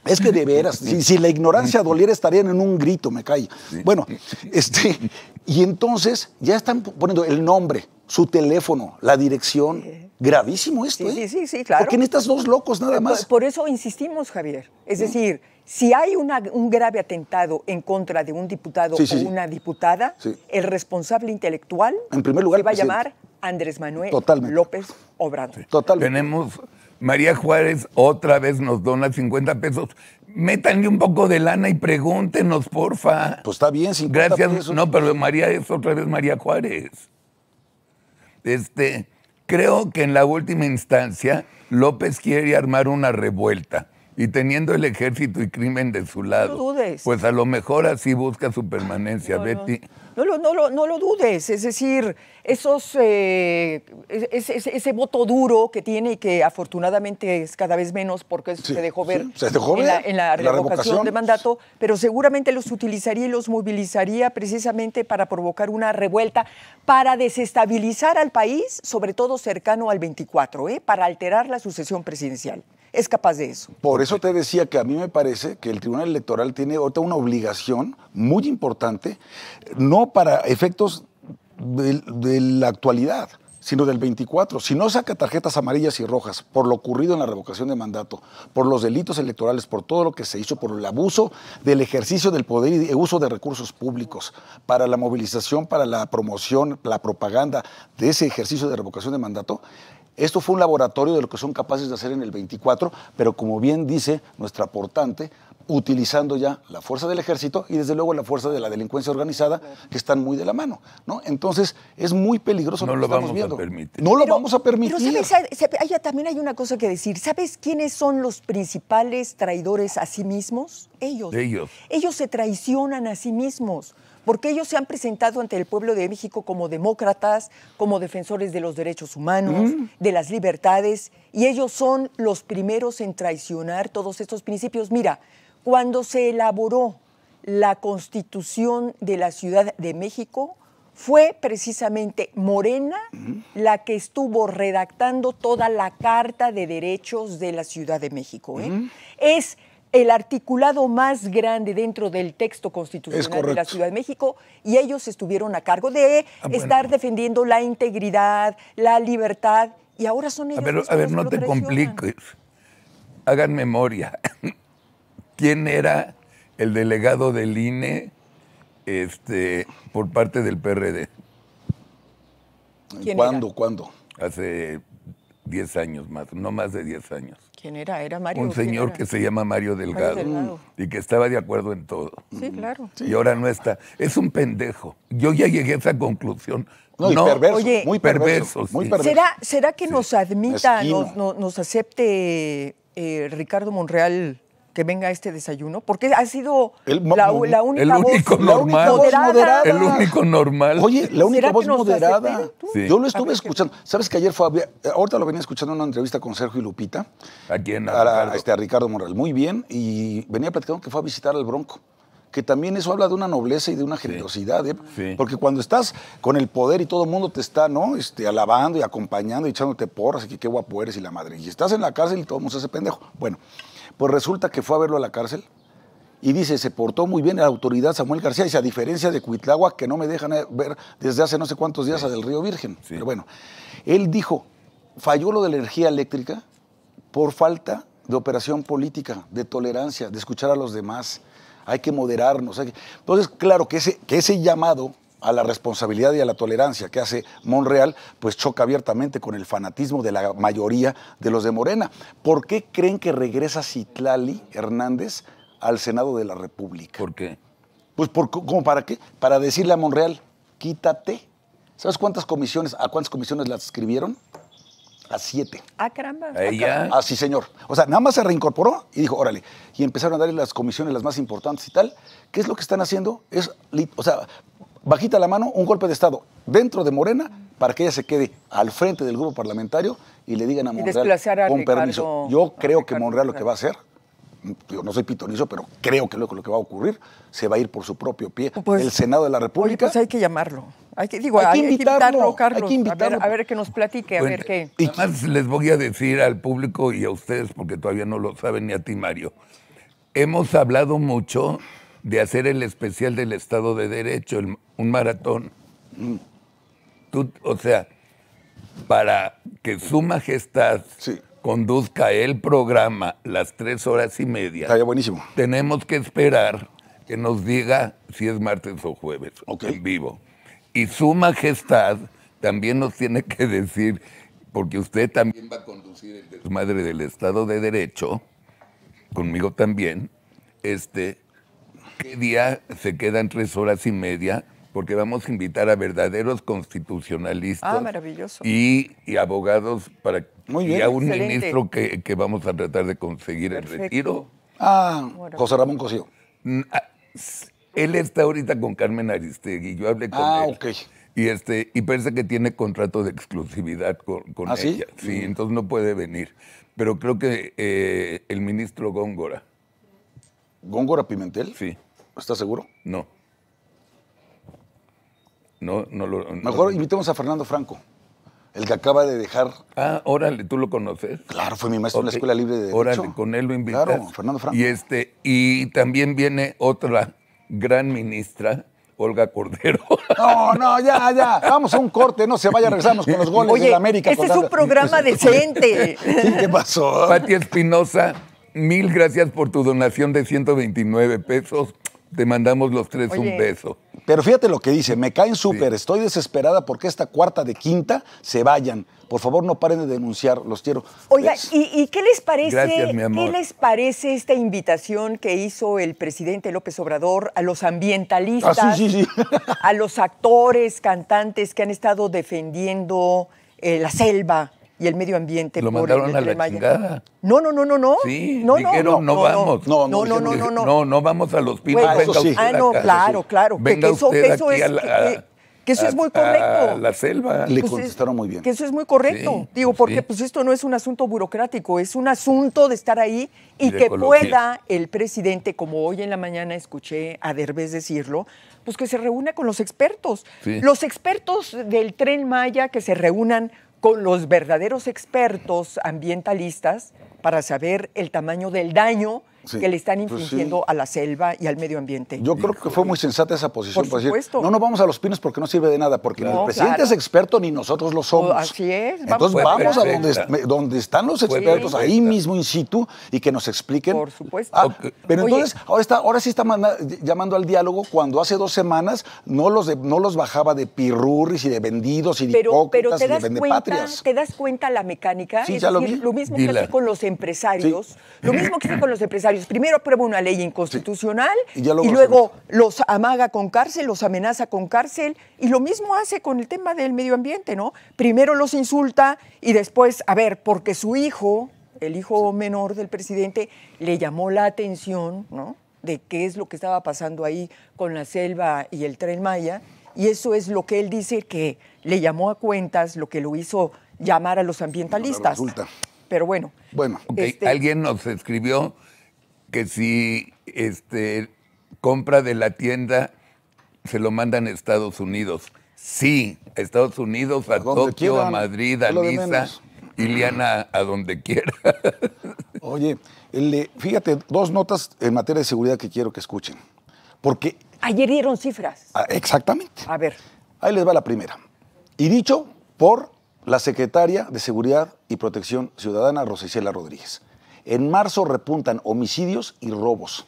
es que de veras, si, la ignorancia doliera estarían en un grito, me cae. Bueno, este, y entonces ya están poniendo el nombre, su teléfono, la dirección. Gravísimo esto, sí, ¿eh? Sí, sí, sí, claro. Porque en estas dos locos nada más. Por, eso insistimos, Javier. Es decir, si hay un grave atentado en contra de un diputado o una diputada, el responsable intelectual en primer lugar, se va a llamar Andrés Manuel López Obrador. Totalmente. Tenemos María Juárez otra vez nos dona 50 pesos. Métanle un poco de lana y pregúntenos, porfa. Pues está bien, 50 Gracias. No, pero María es otra vez María Juárez. Este, creo que en la última instancia López quiere armar una revuelta y teniendo el ejército y crimen de su lado. Pues a lo mejor así busca su permanencia, Betty. No, no, lo, no, lo dudes, es decir, esos, eh, ese, voto duro que tiene y que afortunadamente es cada vez menos porque se dejó ver, en, la, revocación de mandato, pero seguramente los utilizaría y los movilizaría precisamente para provocar una revuelta, para desestabilizar al país, sobre todo cercano al 24, ¿eh? para alterar la sucesión presidencial es capaz de eso. Por eso te decía que a mí me parece que el Tribunal Electoral tiene otra una obligación muy importante, no para efectos de, de la actualidad, sino del 24. Si no saca tarjetas amarillas y rojas por lo ocurrido en la revocación de mandato, por los delitos electorales, por todo lo que se hizo, por el abuso del ejercicio del poder y el uso de recursos públicos para la movilización, para la promoción, la propaganda de ese ejercicio de revocación de mandato, esto fue un laboratorio de lo que son capaces de hacer en el 24, pero como bien dice nuestra portante, utilizando ya la fuerza del ejército y desde luego la fuerza de la delincuencia organizada que están muy de la mano, ¿no? Entonces es muy peligroso. No lo, vamos a permitir. No lo vamos a permitir. Pero también hay una cosa que decir. ¿Sabes quiénes son los principales traidores a sí mismos? ellos. ellos. se traicionan a sí mismos porque ellos se han presentado ante el pueblo de México como demócratas, como defensores de los derechos humanos, mm. de las libertades, y ellos son los primeros en traicionar todos estos principios. Mira, cuando se elaboró la constitución de la Ciudad de México, fue precisamente Morena mm. la que estuvo redactando toda la Carta de Derechos de la Ciudad de México. ¿eh? Mm. Es el articulado más grande dentro del texto constitucional de la Ciudad de México y ellos estuvieron a cargo de ah, estar defendiendo la integridad, la libertad y ahora son ellos. A ver, a ver no te compliques. Hagan memoria. ¿Quién era el delegado del INE este, por parte del PRD? ¿Cuándo? ¿Cuándo? Hace 10 años más, no más de 10 años. ¿Quién era? ¿Era Mario? Un señor que se llama Mario Delgado, y que estaba de acuerdo en todo. Sí, claro. Y ahora no está. Es un pendejo. Yo ya llegué a esa conclusión. muy perverso. ¿Será, ¿Será, que nos admita, nos, acepte eh, Ricardo Monreal que venga este desayuno? Porque ha sido el, la, única el único voz, normal, moderada. El único normal. Oye, la única voz moderada. Yo lo estuve escuchando. ¿Sabes que ayer fue eh, Ahorita lo venía escuchando en una entrevista con Sergio y Lupita. ¿A quién? A, Ricardo? A, Ricardo este, Muy bien. Y venía platicando que fue a visitar al Bronco que también eso habla de una nobleza y de una generosidad, ¿eh? porque cuando estás con el poder y todo el mundo te está ¿no? este, alabando y acompañando y echándote porras y que qué guapo eres y la madre, y estás en la casa y todo el mundo se hace pendejo. Bueno, pues resulta que fue a verlo a la cárcel y dice, se portó muy bien la autoridad Samuel García, y a diferencia de Cuitlagua, que no me dejan ver desde hace no sé cuántos días a Del Río Virgen. Pero bueno, él dijo, falló lo de la energía eléctrica por falta de operación política, de tolerancia, de escuchar a los demás. Hay que moderarnos. Entonces, claro que ese, que ese llamado a la responsabilidad y a la tolerancia que hace Monreal, pues choca abiertamente con el fanatismo de la mayoría de los de Morena. ¿Por qué creen que regresa Citlali Hernández al Senado de la República? ¿Por qué? Pues por, ¿cómo para qué? Para decirle a Monreal, quítate. ¿Sabes cuántas comisiones, a cuántas comisiones las escribieron? A siete. Ah, caramba. ¿Ella? Ah, sí, señor. O sea, nada más se reincorporó y dijo, órale. Y empezaron a darle las comisiones las más importantes y tal. ¿Qué es lo que están haciendo? Es, o sea, bajita la mano, un golpe de Estado dentro de Morena para que ella se quede al frente del grupo parlamentario y le digan a Monreal con permiso. Yo creo que Monreal lo que va a hacer, yo no soy pitonizo, pero creo que lo, que va a ocurrir, se va a ir por su propio pie. Pues, el Senado de la pues República. hay que llamarlo. Hay que, invitarlo, Carlos. Hay que invitarlo. A, ver, que nos platique, a ver qué. Y además les voy a decir al público y a ustedes, porque todavía no lo saben ni a ti, Mario. Hemos hablado mucho de hacer el especial del Estado de Derecho, un maratón. Tú, o sea, para que Su Majestad conduzca el programa las tres horas y media. buenísimo. Tenemos que esperar que nos diga si es martes o jueves en vivo. Y Su Majestad también nos tiene que decir, porque usted también va a conducir el desmadre del Estado de Derecho, conmigo también, este, ¿Qué día se quedan tres horas y media? Porque vamos a invitar a verdaderos constitucionalistas ah, Y, abogados para y a un ministro que, vamos a tratar de conseguir el retiro. Ah, José Ramón Cosío. Mm, ah, él está ahorita con Carmen Aristegui, yo hablé con ah, él. Ah, ok. Y, este, y parece que tiene contrato de exclusividad con, ella. Sí? sí? entonces no puede venir. Pero creo que eh, el ministro Góngora. ¿Góngora Pimentel? Sí. ¿Estás seguro? No. No, no lo. Mejor invitemos a Fernando Franco, el que acaba de dejar. Ah, órale, ¿tú lo conoces? Claro, fue mi maestro en la Escuela Libre de Derecho. Órale, con él lo invitas. Claro, Fernando Franco. Y, este, y también viene otra gran ministra, Olga Cordero. No, no, ya, ya. Vamos a un corte, no se vaya, regresamos con los goles de la América. este es un programa decente. ¿Qué pasó? Pati Espinosa, mil gracias por tu donación de 129 pesos. Te mandamos los tres un beso. Pero fíjate lo que dice, me caen súper, estoy desesperada porque esta cuarta de quinta se vayan. Por favor, no paren de denunciar, los quiero. Oiga, ¿y, qué les parece? les parece esta invitación que hizo el presidente López Obrador a los ambientalistas, ah, a los actores, cantantes que han estado defendiendo eh, la selva, y el medio ambiente. Lo por mandaron el, a la chingada. No, no, no, no, no. Sí, no, dijeron no, no, no vamos. No, no, no, no, no, no, no, vamos a los pinos. venga usted ah, no, claro, claro. que, eso, que eso aquí es, a la, que, eso es muy correcto. A la selva. Le pues contestaron muy bien. Que eso es muy correcto. Digo, porque pues esto no es un asunto burocrático, es un asunto de estar ahí y, que pueda el presidente, como hoy en la mañana escuché a Derbez decirlo, pues que se reúna con los expertos. Los expertos del tren Maya que se reúnan con los verdaderos expertos ambientalistas para saber el tamaño del daño que le están pues infringiendo a la selva y al medio ambiente. Yo creo que fue muy sensata esa posición. Por supuesto. no, nos vamos a los pinos porque no sirve de nada, porque ni el presidente es experto ni nosotros lo somos. Oh, así es. Entonces vamos a donde, están los expertos, ahí mismo in situ, y que nos expliquen. Por supuesto. Ah, pero entonces, ahora, está, ahora sí está llamando al diálogo cuando hace dos semanas no los, no los bajaba de pirurris y de vendidos y de pero, pero te das y de cuenta, ¿Te das cuenta la mecánica? Sí, es ya decir, lo, lo, mismo que hace con los empresarios. Lo mismo que hace con los empresarios Primero aprueba una ley inconstitucional y, luego los amaga con cárcel, los amenaza con cárcel y lo mismo hace con el tema del medio ambiente, ¿no? Primero los insulta y después, a ver, porque su hijo, el hijo menor del presidente, le llamó la atención, ¿no? De qué es lo que estaba pasando ahí con la selva y el tren Maya. Y eso es lo que él dice que le llamó a cuentas, lo que lo hizo llamar a los ambientalistas. Pero bueno. Bueno, este alguien nos escribió que si este, compra de la tienda, se lo mandan a Estados Unidos. Sí, a Estados Unidos, a, Tokio, a Madrid, a Lisa, Iliana, a donde quiera. Oye, fíjate, dos notas en materia de seguridad que quiero que escuchen. Porque. Ayer dieron cifras. Ah, exactamente. A ver. Ahí les va la primera. Y dicho por la secretaria de Seguridad y Protección Ciudadana, Rosicela Rodríguez. En marzo repuntan homicidios y robos.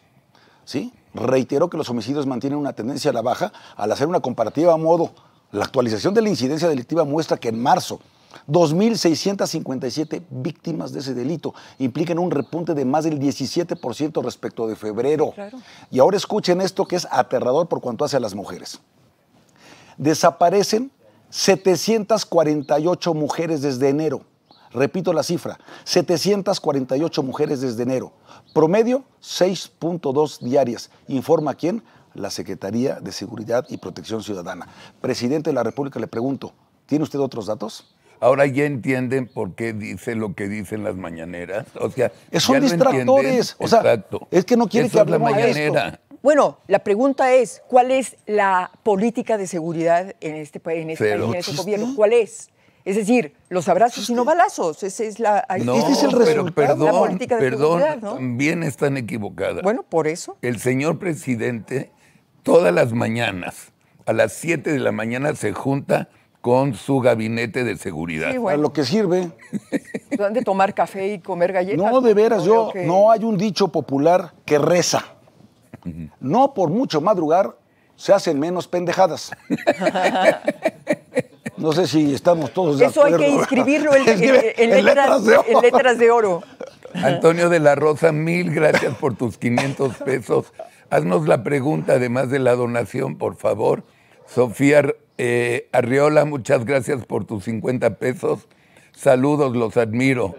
¿Sí? Reiteró que los homicidios mantienen una tendencia a la baja al hacer una comparativa a modo. La actualización de la incidencia delictiva muestra que en marzo 2.657 víctimas de ese delito implican un repunte de más del 17% respecto de febrero. Y ahora escuchen esto que es aterrador por cuanto hace a las mujeres. Desaparecen 748 mujeres desde enero. Repito la cifra, 748 mujeres desde enero, promedio 6.2 diarias, informa quién, la Secretaría de Seguridad y Protección Ciudadana. Presidente de la República, le pregunto, ¿tiene usted otros datos? Ahora ya entienden por qué dice lo que dicen las mañaneras. O sea, eh, son distractores. es que no quiere que hablemos la mañanera. Bueno, la pregunta es, ¿cuál es la política de seguridad en este en este, país, en este gobierno? ¿Cuál es? Es decir, los abrazos y no balazos. Esa es la, es el resultado de la política de perdón, ¿no? También están equivocadas. Bueno, por eso. El señor presidente, todas las mañanas, a las 7 de la mañana, se junta con su gabinete de seguridad. A lo que sirve. ¿Dónde de tomar café y comer galletas? No, de veras, yo. No hay un dicho popular que reza. No por mucho madrugar se hacen menos pendejadas. No sé si estamos todos de acuerdo. Eso hay que inscribirlo en, letras, de oro. Antonio de la Rosa, mil gracias por tus 500 pesos. Haznos la pregunta, además de la donación, por favor. Sofía eh, Arriola, muchas gracias por tus 50 pesos. Saludos, los admiro.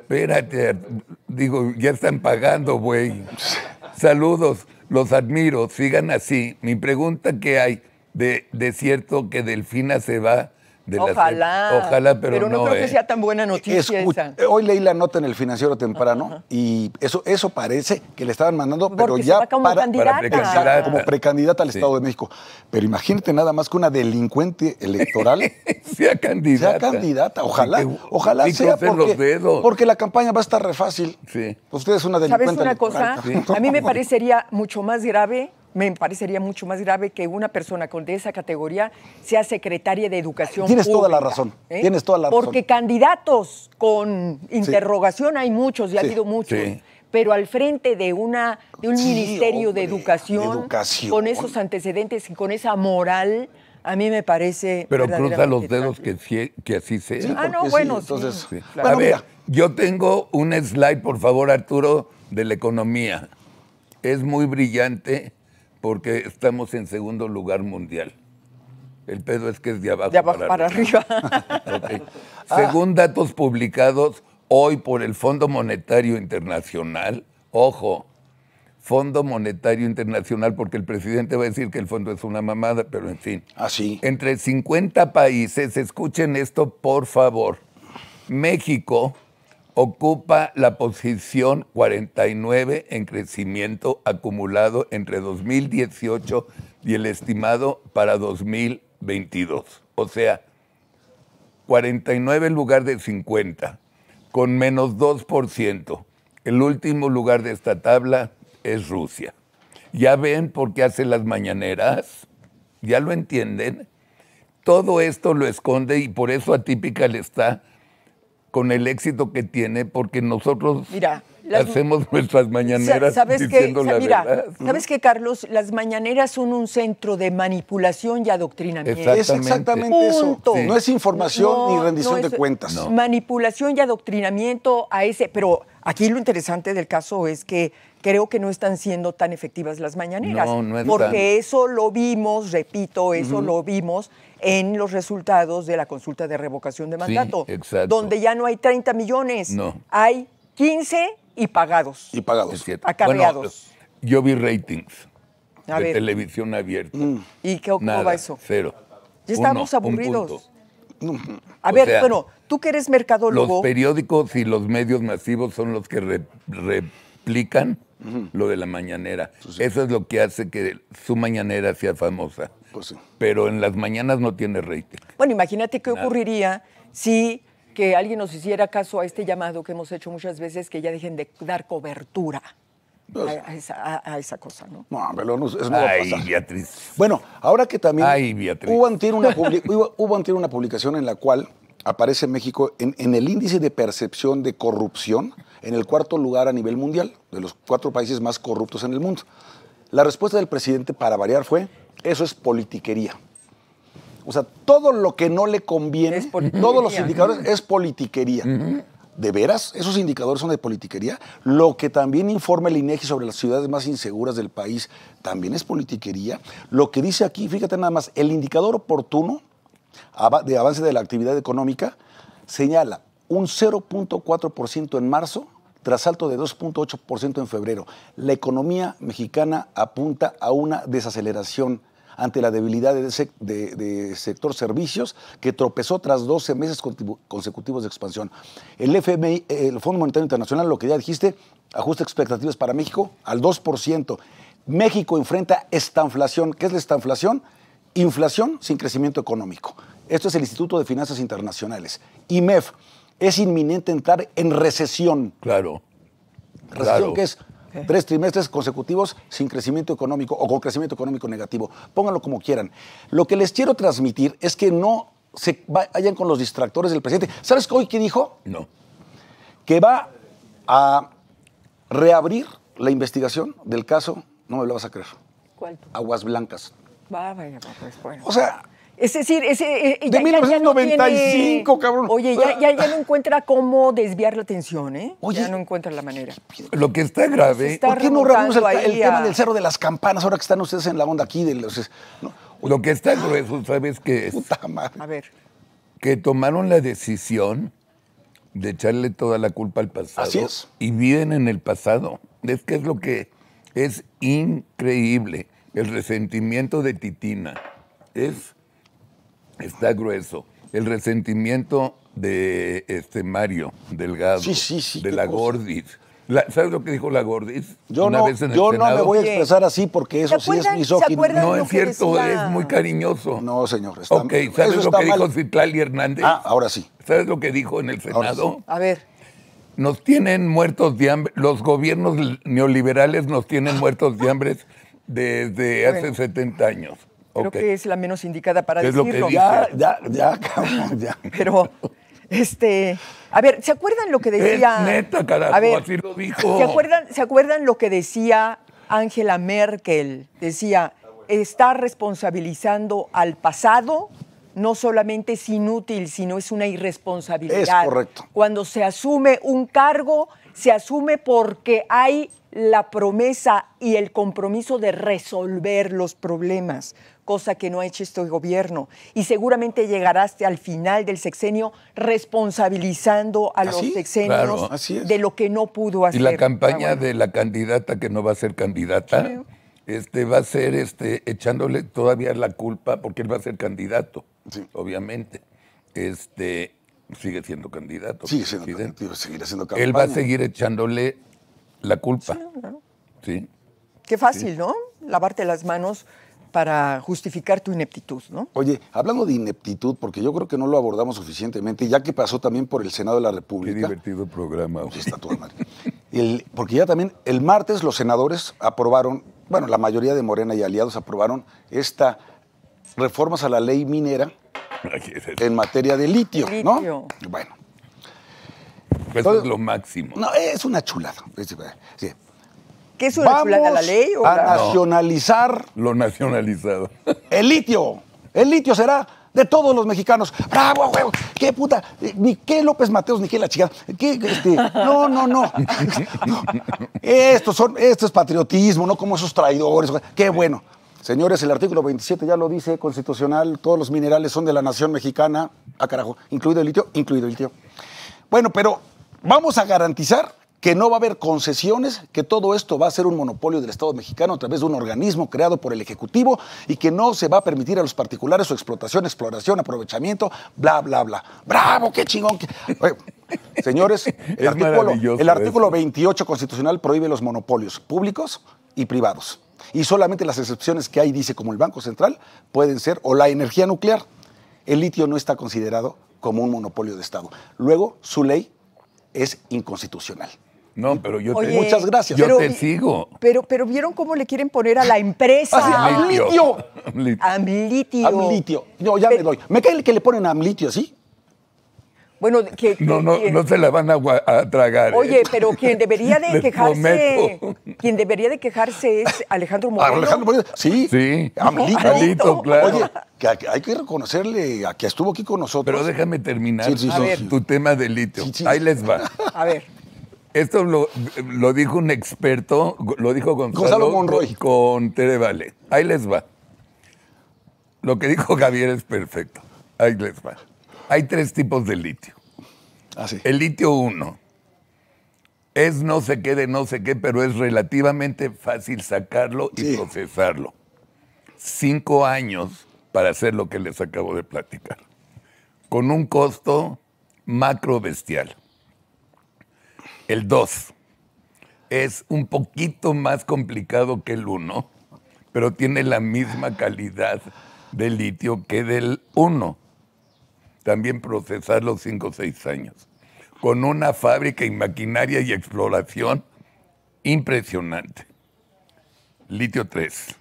Espérate, digo, ya están pagando, güey. Saludos, los admiro, sigan así. Mi pregunta que hay de cierto que Delfina se va ojalá. pero, no, creo que eh, sea tan buena noticia Hoy leí la nota en el financiero temprano y eso, eso parece que le estaban mandando, pero ya como, para, precandidata. como precandidata al Estado de México. Pero imagínate nada más que una delincuente electoral sea candidata. ojalá. ojalá sea porque, porque la campaña va a estar re fácil. Usted es una delincuente ¿Sabes A mí me parecería mucho más grave me parecería mucho más grave que una persona con de esa categoría sea secretaria de Educación. Tienes toda la razón. ¿eh? Tienes toda la Porque candidatos con interrogación hay muchos y ha habido muchos. Pero al frente de una de un ministerio de, educación, con esos antecedentes y con esa moral, a mí me parece. Pero cruza los dedos que, así sea. ah, no, bueno. entonces, A ver, yo tengo un slide, por favor, Arturo, de la economía. Es muy brillante porque estamos en segundo lugar mundial. El pedo es que es de abajo, de para, arriba. Ah. Según datos publicados hoy por el Fondo Monetario Internacional, ojo, Fondo Monetario Internacional, porque el presidente va a decir que el fondo es una mamada, pero en fin. Así. Ah, Entre 50 países, escuchen esto por favor. México ocupa la posición 49 en crecimiento acumulado entre 2018 y el estimado para 2022. O sea, 49 en lugar de 50, con menos 2%. El último lugar de esta tabla es Rusia. Ya ven por qué hace las mañaneras, ya lo entienden. Todo esto lo esconde y por eso Atípica le está con el éxito que tiene, porque nosotros hacemos nuestras mañaneras ¿sabes que, ¿Sabes que Carlos? Las mañaneras son un centro de manipulación y adoctrinamiento. Es exactamente eso. No es información ni rendición de cuentas. Manipulación y adoctrinamiento a ese... Pero aquí lo interesante del caso es que creo que no están siendo tan efectivas las mañaneras. No, no es Porque eso lo vimos, repito, eso lo vimos en los resultados de la consulta de revocación de mandato, donde ya no hay 30 millones, no. hay 15 y pagados. Y pagados. Acarreados. yo vi ratings de televisión abierta. Mm. ¿Y qué Nada, eso? Cero. Ya estamos aburridos. A ver, bueno, tú que eres mercadólogo. Los periódicos y los medios masivos son los que replican lo de la mañanera. Pues eso es lo que hace que su mañanera sea famosa. Pero en las mañanas no tiene rating. Bueno, imagínate qué ocurriría si que alguien nos hiciera caso a este llamado que hemos hecho muchas veces, que ya dejen de dar cobertura. a, pues, esa, cosa, ¿no? No, pero no, eso Ay, Beatriz. Bueno, ahora que también. Ay, Beatriz. Hubo tiene una, publicación en la cual aparece México en, el índice de percepción de corrupción en el cuarto lugar a nivel mundial, de los cuatro países más corruptos en el mundo. La respuesta del presidente, para variar, fue: eso es politiquería. O sea, todo lo que no le conviene, todos los indicadores es politiquería. ¿De veras? ¿Esos indicadores son de politiquería? Lo que también informa el INEGI e sobre las ciudades más inseguras del país también es politiquería. Lo que dice aquí, fíjate nada más, el indicador oportuno de avance de la actividad económica señala un 0.4% en marzo tras salto de 2.8% en febrero. La economía mexicana apunta a una desaceleración ante la debilidad del de, sector servicios que tropezó tras 12 meses consecutivos de expansión. El FMI, eh, el Fondo Monetario Internacional, lo que ya dijiste, ajusta expectativas para México al 2%. México enfrenta estanflación. ¿Qué es la estanflación? Inflación sin crecimiento económico. Esto es el Instituto de Finanzas Internacionales, IMEF es inminente entrar en recesión. Claro. Recesión que es tres trimestres consecutivos sin crecimiento económico o con crecimiento económico negativo. Pónganlo como quieran. Lo que les quiero transmitir es que no se vayan con los distractores del presidente. ¿Sabes hoy qué dijo? No. Que va a reabrir la investigación del caso, no me lo vas a creer. ¿Cuál? Aguas Blancas. Va, pues bueno. O sea, es decir, ese, eh, eh, de ya, 1995, cabrón. Oye, ya, no encuentra cómo desviar la atención, ¿eh? Oye, ya no encuentra la manera. Lo que está grave. ¿Por qué no reunimos el, tema del cerro de las campanas ahora que están ustedes en la onda aquí? De los, Lo que está grueso, ¿sabes qué es? Puta madre. A ver. Que tomaron la decisión de echarle toda la culpa al pasado. Así es. Y viven en el pasado. Es que es lo que es increíble. El resentimiento de Titina. Es está grueso. El resentimiento de este Mario Delgado, de la Gordis. ¿Sabes lo que dijo la Gordis? Yo, no, yo no me voy a expresar así porque eso sí es misógino. No es cierto, es muy cariñoso. No, señor. ok, ¿sabes lo que dijo Citlali Hernández? Ah, ahora sí. ¿Sabes lo que dijo en el Senado? A ver nos tienen muertos de hambre, los gobiernos neoliberales nos tienen muertos de hambre desde hace 70 años. Creo que es la menos indicada para decirlo. ya, ya, ya, ya. Pero, este, a ver, ¿se acuerdan lo que decía? neta, carajo, así lo dijo. ¿se acuerdan, ¿Se acuerdan lo que decía Angela Merkel? Decía, está responsabilizando al pasado no solamente es inútil, sino es una irresponsabilidad. Es correcto. Cuando se asume un cargo, se asume porque hay la promesa y el compromiso de resolver los problemas, cosa que no ha hecho este gobierno. Y seguramente llegarás al final del sexenio responsabilizando a ¿Ah, los sexenios de lo que no pudo hacer. Y la campaña ah, de la candidata que no va a ser candidata este, va a ser este, echándole todavía la culpa porque él va a ser candidato, obviamente. Este, sigue siendo candidato. Sigue siendo candidato, Él va a seguir echándole la culpa. Qué fácil, ¿no? Lavarte las manos para justificar tu ineptitud, ¿no? Oye, hablando de ineptitud, porque yo creo que no lo abordamos suficientemente, ya que pasó también por el Senado de la República. Qué divertido programa. porque ya también el martes los senadores aprobaron, bueno, la mayoría de Morena y aliados aprobaron esta reformas a la ley minera en materia de litio, ¿no? Bueno. Pues eso es lo máximo. No, es una chulada. Sí. ¿Qué es una Vamos la ley? O a nacionalizar. lo nacionalizado. El litio. El litio será de todos los mexicanos. ¡Bravo, huevo! ¡Qué puta! Eh, ni qué López Mateos, ni qué la chica. ¿Qué, este, No, no, no. esto, son, esto es patriotismo, no como esos traidores. ¡Qué bueno! Señores, el artículo 27 ya lo dice constitucional, todos los minerales son de la nación mexicana, a ah, carajo, incluido el litio, incluido el litio. Bueno, pero vamos a garantizar que no va a haber concesiones, que todo esto va a ser un monopolio del Estado mexicano a través de un organismo creado por el Ejecutivo y que no se va a permitir a los particulares su explotación, exploración, aprovechamiento, bla, bla, bla. ¡Bravo! ¡Qué chingón! Señores, el, artículo, el artículo 28 constitucional prohíbe los monopolios públicos y privados. Y solamente las excepciones que hay, dice como el Banco Central, pueden ser o la energía nuclear. El litio no está considerado como un monopolio de Estado. Luego, su ley es inconstitucional. No, pero yo te... Muchas gracias. Yo te sigo. Pero, vieron cómo le quieren poner a la empresa. amlitio. Amlitio. amlitio. No, ya me doy. ¿Me cae que le ponen amlitio sí Bueno, que, no, no, no se la van a, tragar. ¿eh? Oye, pero quien debería de quejarse, quien debería de quejarse es Alejandro Moreno. Alejandro Moreno, sí. Sí. amlitio claro. Oye, hay que reconocerle a que estuvo aquí con nosotros. Pero déjame terminar tu tema de litio. Ahí les va. A ver. Esto lo, dijo un experto, lo dijo Gonzalo, Monroy. Con, Tere Ahí les va. Lo que dijo Javier es perfecto. Ahí les va. Hay tres tipos de litio. Ah, El litio uno es no sé qué de no sé qué, pero es relativamente fácil sacarlo y procesarlo. Cinco años para hacer lo que les acabo de platicar. Con un costo macro bestial. El 2 es un poquito más complicado que el 1, pero tiene la misma calidad de litio que del 1. También procesar los 5 o 6 años. Con una fábrica y maquinaria y exploración impresionante. Litio 3.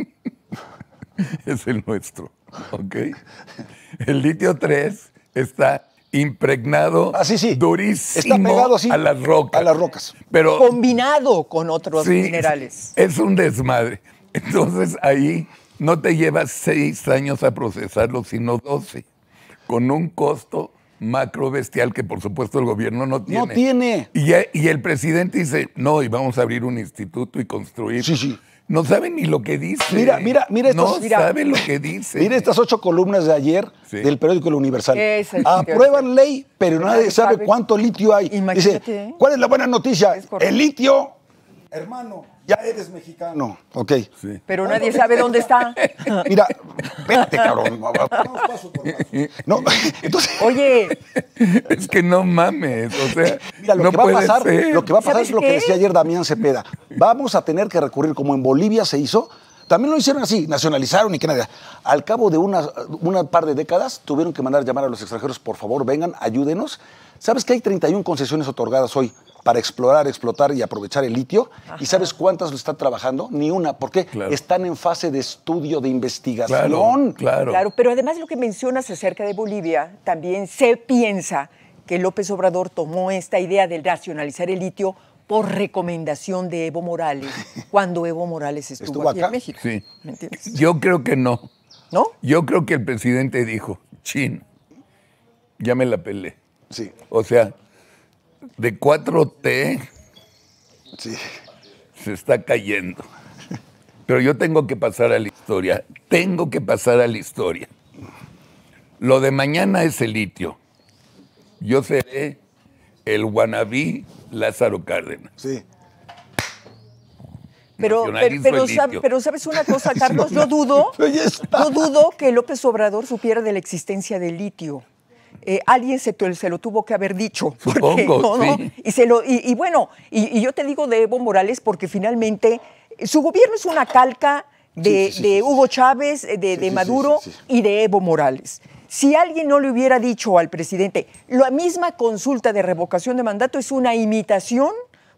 es el nuestro. El litio 3 está impregnado ah, durísimo a las rocas. A las rocas. Combinado con otros minerales. Es un desmadre. Entonces ahí no te llevas seis años a procesarlo, sino doce, con un costo macro bestial que por supuesto el gobierno no tiene. No tiene. y el presidente dice, no, y vamos a abrir un instituto y construir. Sí, sí no saben ni lo que dice. Mira, mira, mira esto. mira, lo que dice. Mira estas ocho columnas de ayer del periódico El Universal. Aprueban ley, pero nadie sabe cuánto litio hay. dice, ¿cuál es la buena noticia? El litio hermano, ya eres mexicano. Ok. Pero nadie sabe dónde está. Mira, vete, cabrón. Paso por No, Oye. Es que no mames. O sea. lo no que va a pasar, lo que va a pasar es lo que decía ayer Damián Cepeda. Vamos a tener que recurrir, como en Bolivia se hizo. También lo hicieron así, nacionalizaron y que nada. Al cabo de una, una par de décadas tuvieron que mandar llamar a los extranjeros, por favor, vengan, ayúdenos. ¿Sabes que hay 31 concesiones otorgadas hoy para explorar, explotar y aprovechar el litio. ¿Y sabes cuántas lo están trabajando? Ni una, porque qué? están en fase de estudio, de investigación. Claro, claro. pero además lo que mencionas acerca de Bolivia, también se piensa que López Obrador tomó esta idea de racionalizar el litio por recomendación de Evo Morales, cuando Evo Morales estuvo, aquí en México. ¿Me entiendes? Yo creo que no. ¿No? Yo creo que el presidente dijo, chin, ya me la pelé. Sí. O sea, de 4T se está cayendo. Pero yo tengo que pasar a la historia. Tengo que pasar a la historia. Lo de mañana es el litio. Yo seré el guanabí Lázaro Cárdenas. Sí. Pero, pero, sabes una cosa, Carlos, yo dudo, yo dudo que López Obrador supiera de la existencia del litio. Eh, alguien se, lo tuvo que haber dicho. y, bueno, y, yo te digo de Evo Morales porque finalmente eh, su gobierno es una calca de, Hugo Chávez, de, Maduro y de Evo Morales. Si alguien no le hubiera dicho al presidente, la misma consulta de revocación de mandato es una imitación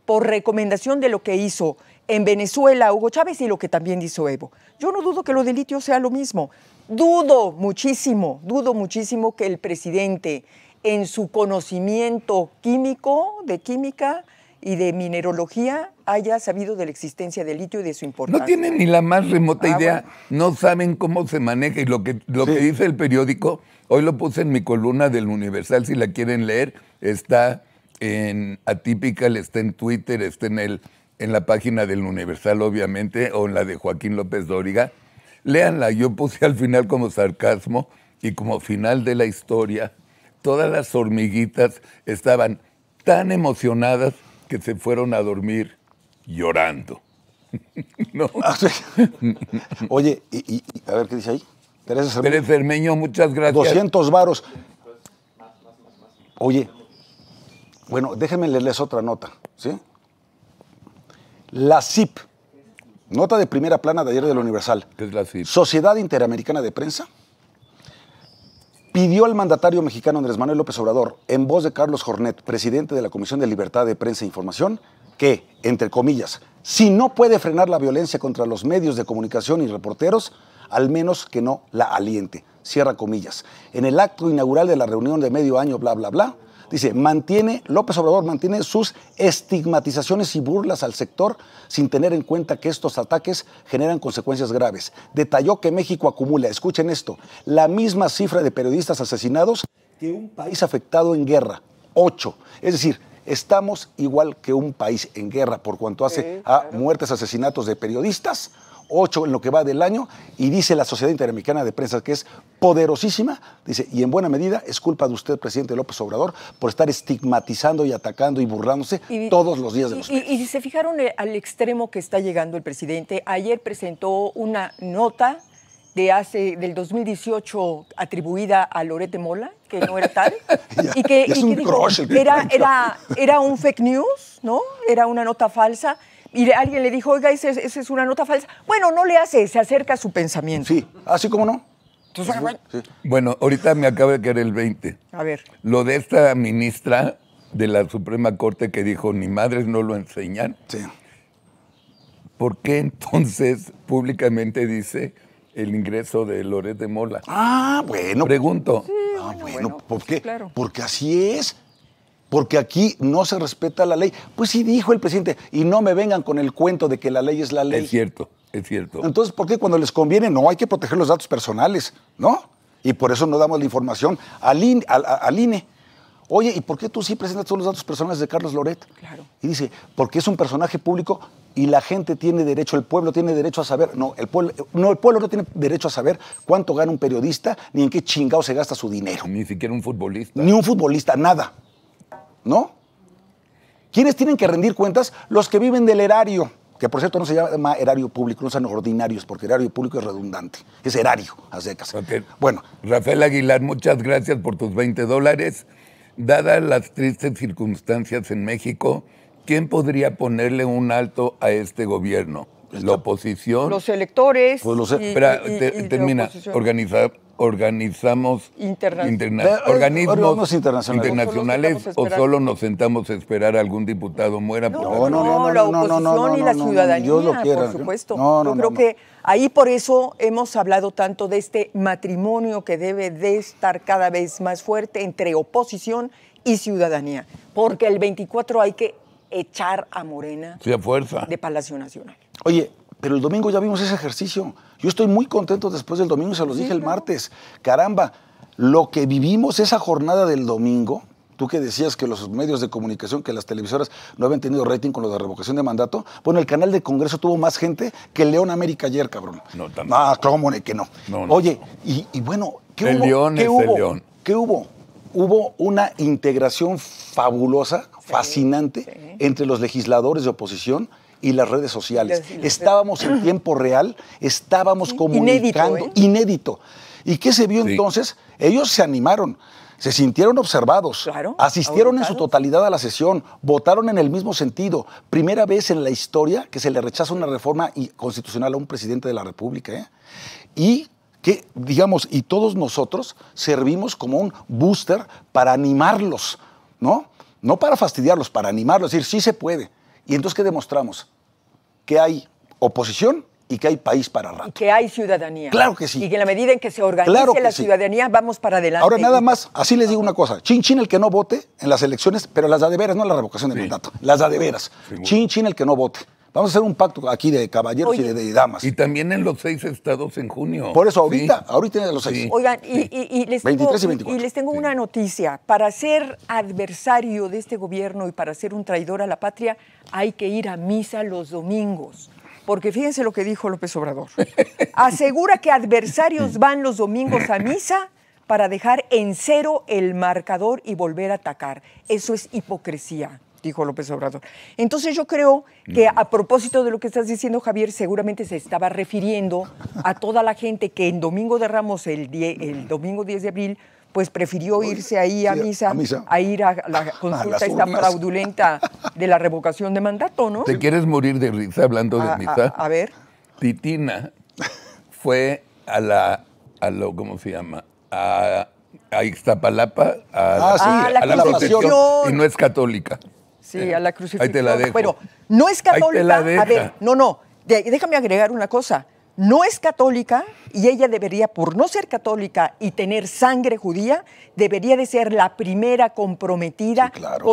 por recomendación de lo que hizo en Venezuela Hugo Chávez y lo que también hizo Evo. Yo no dudo que lo del sea lo mismo. Dudo muchísimo, dudo muchísimo que el presidente en su conocimiento químico, de química y de minerología, haya sabido de la existencia del litio y de su importancia. No tienen ni la más remota ah, idea, no saben cómo se maneja y lo que, lo que dice el periódico, hoy lo puse en mi columna del Universal, si la quieren leer, está en Atypical, está en Twitter, está en, el, en la página del Universal, obviamente, o en la de Joaquín López Dóriga. Leanla. yo puse al final como sarcasmo y como final de la historia, todas las hormiguitas estaban tan emocionadas que se fueron a dormir llorando. Ah, Oye, y, a ver qué dice ahí. Teresa Cermeño. muchas gracias. 200 varos. Oye, bueno, déjenme leerles otra nota, ¿sí? La CIP, Nota de primera plana de ayer de la Universal. Sociedad Interamericana de Prensa pidió al mandatario mexicano Andrés Manuel López Obrador, en voz de Carlos Jornet, presidente de la Comisión de Libertad de Prensa e Información, que, entre comillas, si no puede frenar la violencia contra los medios de comunicación y reporteros, al menos que no la aliente. Cierra comillas. En el acto inaugural de la reunión de medio año, bla, bla, bla, Dice, mantiene, López Obrador mantiene sus estigmatizaciones y burlas al sector sin tener en cuenta que estos ataques generan consecuencias graves. Detalló que México acumula, escuchen esto, la misma cifra de periodistas asesinados que un país afectado en guerra, ocho. Es decir, estamos igual que un país en guerra por cuanto hace a muertes, asesinatos de periodistas 8 en lo que va del año, y dice la Sociedad Interamericana de Prensa, que es poderosísima, dice, y en buena medida es culpa de usted, presidente López Obrador, por estar estigmatizando y atacando y burlándose todos los días de los y, Y, si se fijaron eh, al extremo que está llegando el presidente, ayer presentó una nota de hace del 2018 atribuida a Lorete Mola, que no era tal, y que, que era, era un fake news, ¿no? Era una nota falsa y alguien le dijo, oiga, esa es una nota falsa. Bueno, no le hace, se acerca a su pensamiento. Sí, así como no. Bueno, ahorita me acaba de caer el 20. A ver. Lo de esta ministra de la Suprema Corte que dijo, ni madres no lo enseñan. Sí. ¿Por qué entonces públicamente dice el ingreso de Loret de Mola? Ah, bueno. Pregunto. ah, bueno, ¿por qué? Porque así es porque aquí no se respeta la ley. Pues sí dijo el presidente, y no me vengan con el cuento de que la ley es la ley. Es cierto, es cierto. Entonces, ¿por qué cuando les conviene no hay que proteger los datos personales? ¿No? Y por eso no damos la información al, INE. Oye, ¿y por qué tú sí presentas todos los datos personales de Carlos Loret? Claro. Y dice, porque es un personaje público y la gente tiene derecho, el pueblo tiene derecho a saber. No, el pueblo no, el pueblo no tiene derecho a saber cuánto gana un periodista ni en qué chingado se gasta su dinero. Ni siquiera un futbolista. Ni un futbolista, nada. ¿no? ¿Quiénes tienen que rendir cuentas? Los que viven del erario, que por cierto no se llama erario público, no son ordinarios, porque erario público es redundante, es erario, hace caso. bueno. Rafael Aguilar, muchas gracias por tus 20 dólares. Dadas las tristes circunstancias en México, ¿quién podría ponerle un alto a este gobierno? ¿La oposición? Los electores. Pues e- termina organizamos eh, eh, organismos internacionales, o solo nos sentamos a esperar a algún diputado muera? No, no, no, la oposición y la ciudadanía, por supuesto. Yo creo que ahí por eso hemos hablado tanto de este matrimonio que debe de estar cada vez más fuerte entre oposición y ciudadanía, porque el 24 hay que echar a Morena fuerza. de Palacio Nacional. Oye, pero el domingo ya vimos ese ejercicio. Yo estoy muy contento después del domingo, se los dije el martes. Caramba, lo que vivimos esa jornada del domingo, tú que decías que los medios de comunicación, que las televisoras no habían tenido rating con lo de revocación de mandato, bueno, el canal de Congreso tuvo más gente que León América ayer, cabrón. No, tanto. Ah, cómo que no. Oye, y, bueno, ¿qué hubo? hubo? ¿Qué hubo? Hubo una integración fabulosa, fascinante, entre los legisladores de oposición y las redes sociales. Estábamos en tiempo real, estábamos comunicando, inédito. ¿eh? inédito. ¿Y qué se vio entonces? Ellos se animaron se sintieron observados, asistieron en su totalidad a la sesión, votaron en el mismo sentido. Primera vez en la historia que se le rechaza una reforma constitucional a un presidente de la República. ¿eh? Y que, digamos, y todos nosotros servimos como un booster para animarlos, ¿no? No para fastidiarlos, para animarlos, decir, sí se puede. ¿Y entonces qué demostramos? Que hay oposición y que hay país para rato. Y que hay ciudadanía. Claro que sí. Y que en la medida en que se organice la ciudadanía, vamos para adelante. Ahora, nada más, así les digo una cosa. Chin, chin el que no vote en las elecciones, pero las da de no la revocación del mandato. Las da de Chin, chin el que no vote. Vamos a hacer un pacto aquí de caballeros y de, damas. Y también en los seis estados en junio. Por eso, ahorita, ahorita en los seis. Oigan, y, les y, les tengo una noticia. Para ser adversario de este gobierno y para ser un traidor a la patria, hay que ir a misa los domingos. Porque fíjense lo que dijo López Obrador. Asegura que adversarios van los domingos a misa para dejar en cero el marcador y volver a atacar. Eso es hipocresía dijo López Obrador. Entonces yo creo que mm. a propósito de lo que estás diciendo, Javier, seguramente se estaba refiriendo a toda la gente que en Domingo de Ramos, el, el domingo 10 de abril, pues prefirió irse ahí a misa, a, ir a la consulta esta fraudulenta de la revocación de mandato, ¿no? ¿Te quieres morir de risa hablando de misa? A, ver. Titina fue a la, a lo, ¿cómo se llama? A, Ixtapalapa, a, ah, la, sí, y no es católica. Sí, a la crucifixión. Ahí te la dejo. Bueno, no es católica. A ver, no, no. Déjame agregar una cosa. No es católica y ella debería, por no ser católica y tener sangre judía, debería de ser la primera comprometida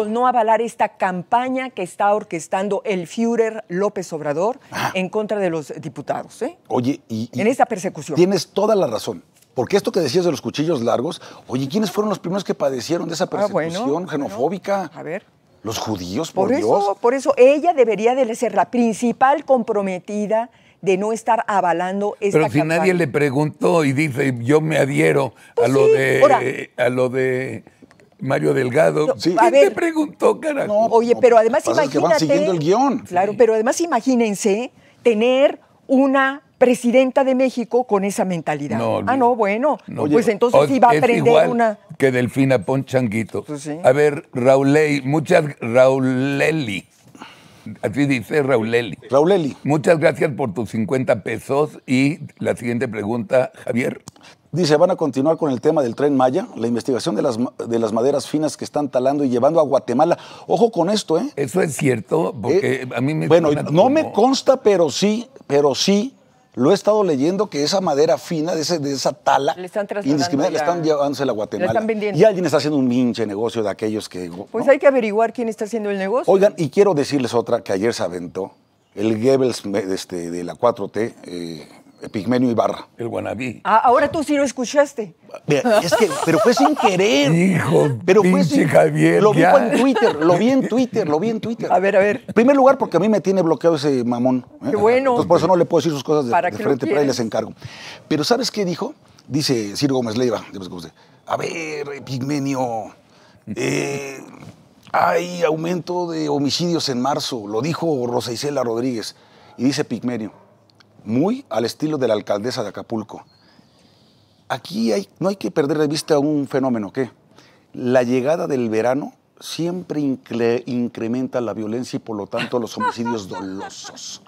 no avalar esta campaña que está orquestando el Führer López Obrador ah. en contra de los diputados. ¿eh? Oye, y, en esta persecución. Tienes toda la razón. Porque esto que decías de los cuchillos largos, oye, ¿quiénes fueron los primeros que padecieron de esa ah, persecución ah, a ver. Los judíos, por, por Eso, por eso ella debería de ser la principal comprometida de no estar avalando esta Pero si nadie le preguntó y dice, yo me adhiero a, pues lo de, a lo de Mario Delgado. ¿Quién te preguntó, carajo? No, Oye, pero además imagínate... siguiendo el guión. Claro, pero además imagínense tener una presidenta de México con esa mentalidad. No, ah, no, bueno. pues entonces iba a aprender una. Que Delfina Ponchanguito. Pues a ver, Rauley, muchas Rauleli. Así dice Rauleli. Rauleli. Muchas gracias por tus 50 pesos. Y la siguiente pregunta, Javier. Dice, van a continuar con el tema del tren Maya, la investigación de las, de las maderas finas que están talando y llevando a Guatemala. Ojo con esto, ¿eh? Eso es cierto, porque eh, a mí me... Bueno, no me consta, pero sí, pero sí lo he estado leyendo que esa madera fina de, esa tala indiscriminada le están llevándose a Guatemala. Y alguien está haciendo un minche negocio de aquellos que. Pues hay que averiguar quién está haciendo el negocio. Oigan, y quiero decirles otra que ayer se aventó. El Goebbels este, de la 4T, eh, Pigmenio Ibarra. El guanabí. Ah, ahora tú sí lo escuchaste. Es que, pero fue sin querer. Hijo, pero fue sin, Lo vi en Twitter, lo vi en Twitter, lo vi en Twitter. A ver, a ver. En primer lugar, porque a mí me tiene bloqueado ese mamón. ¿eh? bueno. Entonces, por eso no le puedo decir sus cosas de, frente, pero ahí les encargo. Pero ¿sabes qué dijo? Dice Ciro Gómez Leiva. A ver, Pigmenio, eh, hay aumento de homicidios en marzo. Lo dijo Rosa Rodríguez. Y dice Pigmenio muy al estilo de la alcaldesa de Acapulco. Aquí hay, no hay que perder de vista un fenómeno que la llegada del verano siempre incrementa la violencia y por lo tanto los homicidios dolosos.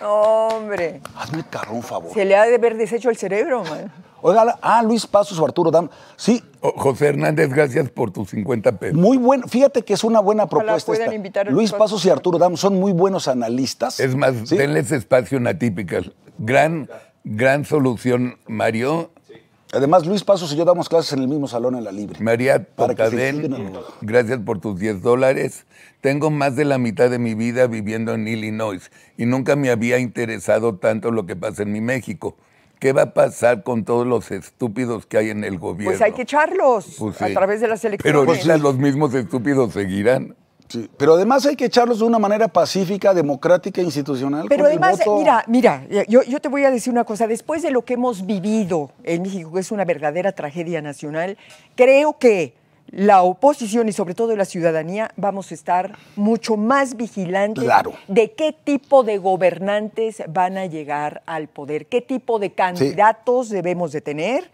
Hombre. Hazme carro, un favor. Se le ha de haber deshecho el cerebro, man. Oiga, ah, Luis Pasos o Arturo Dam. Sí. José Hernández, gracias por tus 50 pesos. Muy bueno. Fíjate que es una buena propuesta. Luis Pasos, y Arturo Dam son muy buenos analistas. Es más, denles espacio en Atípicas. Gran, gran solución, Mario. Además, Luis Pasos y yo damos clases en el mismo salón en la Libre. María Pocadén, gracias por tus 10 dólares. Tengo más de la mitad de mi vida viviendo en Illinois y nunca me había interesado tanto lo que pasa en mi México. ¿Qué va a pasar con todos los estúpidos que hay en el gobierno? Pues hay que echarlos pues a través de las elecciones. Pero los mismos estúpidos seguirán. pero además hay que echarlos de una manera pacífica, democrática e institucional. Pero además, mira, mira, yo, yo, te voy a decir una cosa. Después de lo que hemos vivido en México, que es una verdadera tragedia nacional, creo que la oposición y sobre todo la ciudadanía vamos a estar mucho más vigilantes de qué tipo de gobernantes van a llegar al poder, qué tipo de candidatos debemos de tener,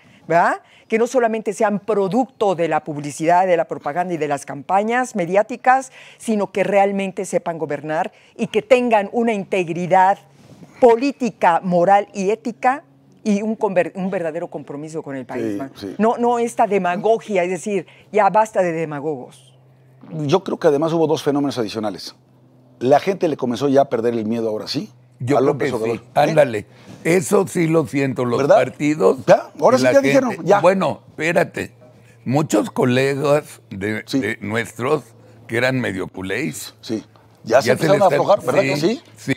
Que no solamente sean producto de la publicidad, de la propaganda y de las campañas mediáticas, sino que realmente sepan gobernar y que tengan una integridad política, moral y ética y un, un verdadero compromiso con el país. No, no esta demagogia, es decir, ya basta de demagogos. Yo creo que además hubo dos fenómenos adicionales. La gente le comenzó ya a perder el miedo ahora sí. Yo a López creo que Ándale, ¿Eh? eso sí lo siento, los partidos. ¿Ya? Ahora sí ya dijeron. Ya. Bueno, espérate. Muchos colegas de, nuestros que eran medio culés. Sí. Ya, se, empezaron a aflojar, ¿verdad sí? Sí.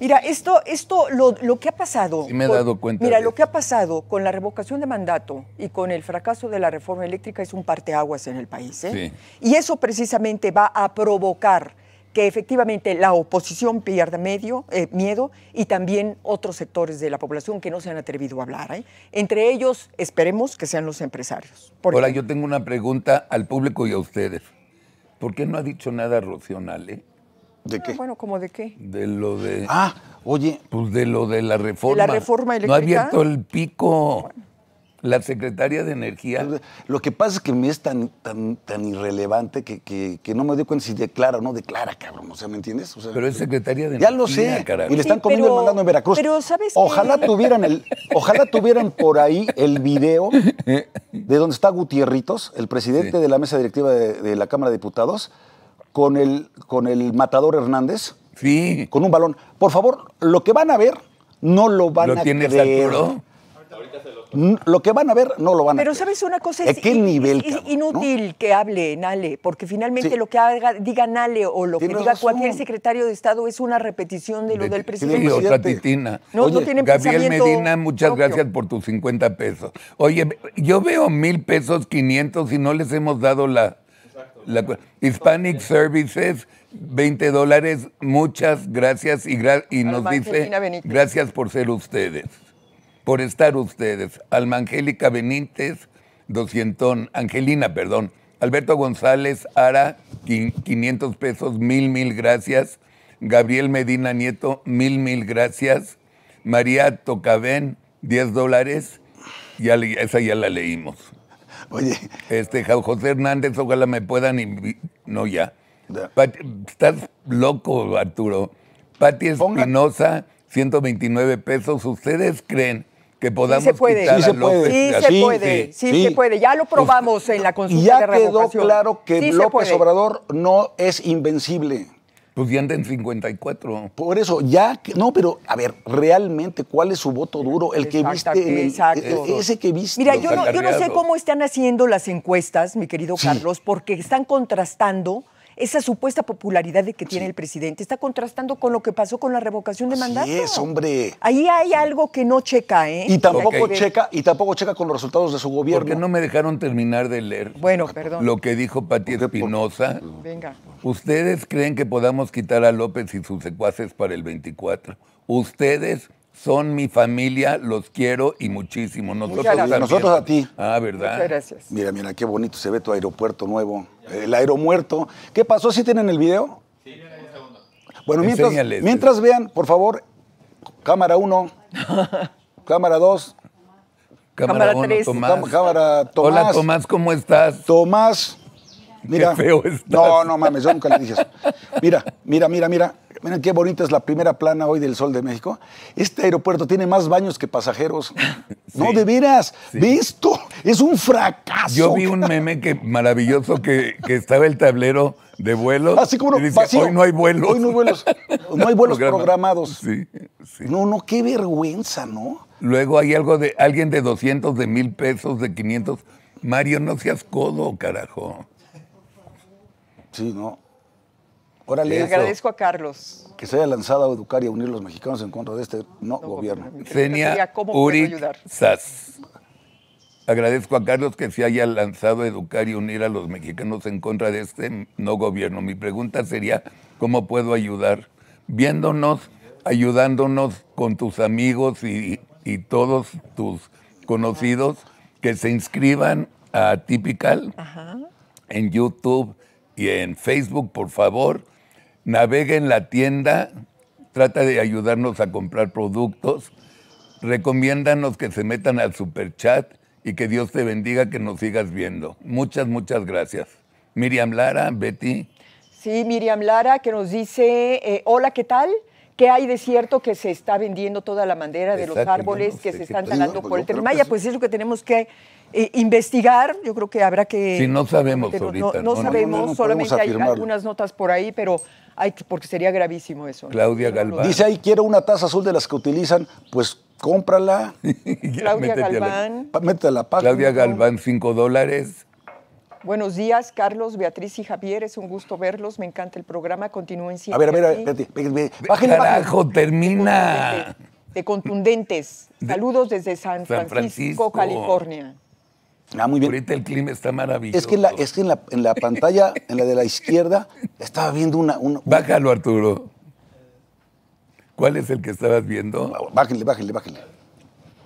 Mira, esto, esto lo, que ha pasado. me cuenta. Mira, lo que ha pasado con la revocación de mandato y con el fracaso de la reforma eléctrica es un parteaguas en el país. ¿eh? Y eso precisamente va a provocar que efectivamente la oposición pierda eh, miedo y también otros sectores de la población que no se han atrevido a hablar. ¿eh? Entre ellos, esperemos que sean los empresarios. Hola, yo tengo una pregunta al público y a ustedes. ¿Por qué no ha dicho nada Rocío ¿De ah, qué? Bueno, ¿como de qué? De lo de. Ah, oye, pues de lo de la reforma. ¿De la reforma eléctrica. No ha abierto el pico. La secretaria de Energía. Pues, lo que pasa es que me es tan, tan, tan irrelevante que, no me doy cuenta si declara o no declara, cabrón. O sea, ¿me entiendes? pero es secretaria de ya Energía. Ya lo sé. Y le están comiendo el en Veracruz. Pero ¿sabes ojalá tuvieran el, Ojalá tuvieran por ahí el video de donde está Gutierritos, el presidente de la mesa directiva de, de la Cámara de Diputados con el, con el matador Hernández. Sí. Con un balón. Por favor, lo que van a ver no lo van ¿Lo tienes al puro? Lo que van a ver no lo van a Pero sabes una cosa, es, qué nivel, es inútil que hable Nale, porque finalmente lo que diga Nale o lo que diga cualquier secretario de Estado es una repetición de lo del presidente. Sí, otra titina. Oye, Gabriel Medina, muchas gracias por tus 50 pesos. Oye, yo veo mil pesos, 500 y no les hemos dado la Hispanic Services, 20 dólares. Muchas gracias y, nos dice gracias por ser ustedes, por estar ustedes. Alma Angélica Benítez, 200, Angelina, perdón. Alberto González Ara, 500 pesos, mil, mil gracias. Gabriel Medina Nieto, mil, mil gracias. María Tocabén, 10 dólares. esa ya la leímos. Oye. Este, José Hernández, ojalá me puedan invitar. No, ya. estás loco, Arturo. Pati Espinosa, 129 pesos. ¿Ustedes creen que podamos invitar? sí, se puede. sí se puede. Ya lo probamos en la consulta ya quedó claro que López Obrador no es invencible. Pues ya en 54. Por eso, ya, no, pero a ver, realmente, ¿cuál es su voto duro? El que viste. exacto. E-, e-, ese que viste. Mira, yo no, yo no, sé cómo están haciendo las encuestas, mi querido Carlos, porque están contrastando esa supuesta popularidad de que tiene el presidente. Está contrastando con lo que pasó con la revocación de Así mandato. es, hombre. Ahí hay algo que no checa, ¿eh? Y tampoco, checa, y tampoco checa con los resultados de su gobierno. Porque no me dejaron terminar de leer bueno, lo que dijo Pati Espinosa. Venga. ¿Ustedes creen que podamos quitar a López y sus secuaces para el 24? ¿Ustedes son mi familia, los quiero y muchísimo. Nosotros, a Nosotros a ti. Ah, ¿verdad? Muchas gracias. Mira, mira, qué bonito se ve tu aeropuerto nuevo. El aeromuerto. ¿Qué pasó? si tienen el video? Sí, un segundo. Bueno, mientras, mientras vean, por favor, cámara 1, cámara 2. Cámara, 3. Cámara Tomás. Hola, Tomás, ¿cómo estás? Tomás. Mira. Qué feo estás. No, no mames, yo nunca le dije Mira, mira, mira, mira. Miren qué bonita es la primera plana hoy del Sol de México. Este aeropuerto tiene más baños que pasajeros. no, de veras, Visto. esto, es un fracaso. Yo vi un meme que, maravilloso que, estaba el tablero de vuelos. Así como no, dice, hoy no hay vuelos. Hoy no hay vuelos, no hay vuelos programados. Sí, sí. No, no, qué vergüenza, ¿no? Luego hay algo de alguien de 200, de mil pesos, de 500. Mario, no seas codo, carajo. Sí, no. Le agradezco a Carlos. Que se haya lanzado a educar y unir a los mexicanos en contra de este no, gobierno. puedo Uri Sas. Agradezco a Carlos que se haya lanzado a educar y unir a los mexicanos en contra de este no gobierno. Mi pregunta sería, ¿cómo puedo ayudar? Viéndonos, ayudándonos con tus amigos y, y todos tus conocidos que se inscriban a Typical en YouTube y en Facebook, por favor Navega en la tienda, trata de ayudarnos a comprar productos, recomiéndanos que se metan al superchat y que Dios te bendiga que nos sigas viendo. Muchas, muchas gracias. Miriam Lara, Betty. Sí, Miriam Lara que nos dice, eh, hola, ¿qué tal? ¿Qué hay de cierto que se está vendiendo toda la madera de los árboles que se están talando por el Maya? Pues es lo que tenemos que eh, investigar. Yo creo que habrá que. Sí, no sabemos ahorita. No, sabemos, solamente hay algunas notas por ahí, pero hay porque sería gravísimo eso. Claudia Galván. Dice ahí, quiero una taza azul de las que utilizan, pues cómprala. Claudia Galván. Métela, la, Claudia Galván, cinco dólares. Buenos días, Carlos, Beatriz y Javier. Es un gusto verlos. Me encanta el programa. Continúen siempre. A ver, a ver, espérate. Carajo, termina. De contundentes. Saludos desde San Francisco. California. Ah, muy bien. Ahorita el clima está maravilloso. Es que, en la, en, la, pantalla, en la de la izquierda, estaba viendo una, Bájalo, Arturo. ¿Cuál es el que estabas viendo? Bájale, bájale, bájale.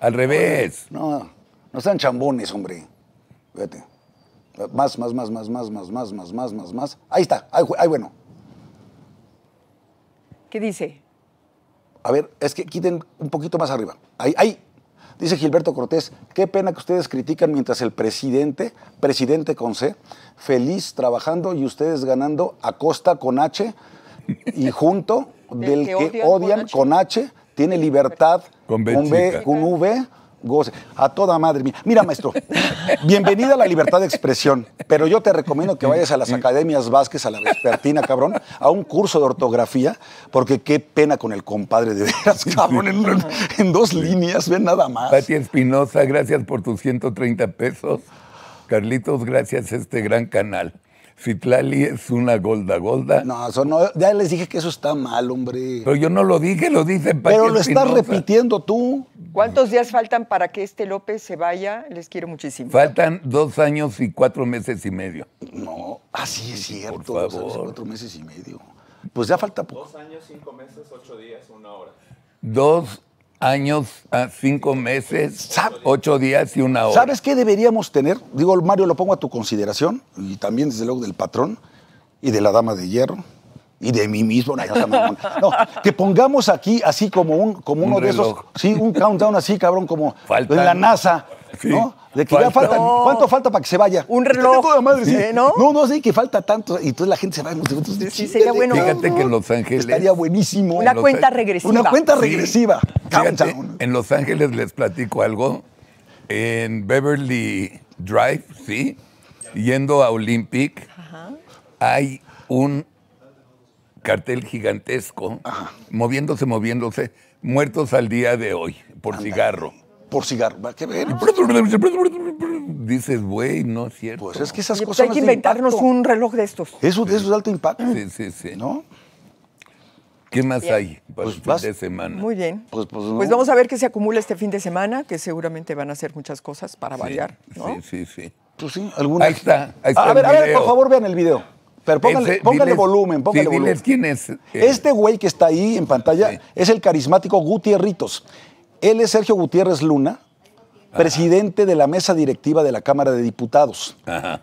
Al revés. No, no sean chambones, hombre. Fíjate. Más, más, más, más, más, más, más, más, más, más, más. Ahí está, ahí, ahí bueno. ¿Qué dice? A ver, es que quiten un poquito más arriba. Ahí, ahí, Dice Gilberto Cortés, qué pena que ustedes critican mientras el presidente, presidente con C, feliz trabajando y ustedes ganando a costa con H y junto del, que, odian, con, H. tiene libertad con, V con, con V a toda madre mía. Mira, maestro, bienvenida a la libertad de expresión, pero yo te recomiendo que vayas a las Academias Vázquez, a la Vespertina, cabrón, a un curso de ortografía, porque qué pena con el compadre de veras, cabrón, en, dos líneas, ven nada más. Pati Espinosa, gracias por tus 130 pesos. Carlitos, gracias a este gran canal. Citlali es una golda golda. No, ya les dije que eso está mal, hombre. Pero yo no lo dije, lo dicen para Pero lo estás repitiendo tú. ¿Cuántos días faltan para que este López se vaya? Les quiero muchísimo. Faltan dos años y cuatro meses y medio. No, así es cierto. Por favor. Dos cuatro meses y medio. Pues ya falta poco. Dos años, cinco meses, ocho días, una hora. Dos años, ah, cinco meses, ocho días y una hora. ¿Sabes qué deberíamos tener? Digo, Mario, lo pongo a tu consideración y también, desde luego, del patrón y de la dama de hierro y de mí mismo. No, que pongamos aquí así como, un, como uno de esos, sí, un countdown así, cabrón, como en la NASA. De ¿Cuánto falta para que se vaya? Un este reloj. ¿no? no, sí, que falta tanto. Y entonces la gente se va sí, sería bueno. Fíjate que en Los Ángeles. Estaría buenísimo. Una cuenta regresiva. Una cuenta regresiva. en Los Ángeles les platico algo. En Beverly Drive, sí, yendo a Olympic, hay un cartel gigantesco, moviéndose, moviéndose, muertos al día de hoy por cigarro por cigarro. ¿Qué Dices, güey, no es cierto. Pues es que esas pues cosas. Hay que inventarnos un reloj de estos. Eso, es alto impacto. Sí, sí, sí. ¿No? ¿Qué más hay para este fin de semana? Muy bien. Pues, pues vamos a ver qué se acumula este fin de semana, que seguramente van a hacer muchas cosas para variar. Sí, sí, sí. Pues sí, algunas. Ahí está. a, ver, a ver, por favor, vean el video. Pero póngale, volumen, póngale sí, quién es. Eh. Este güey que está ahí en pantalla es el carismático Ritos. Él es Sergio Gutiérrez Luna, presidente de la mesa directiva de la Cámara de Diputados.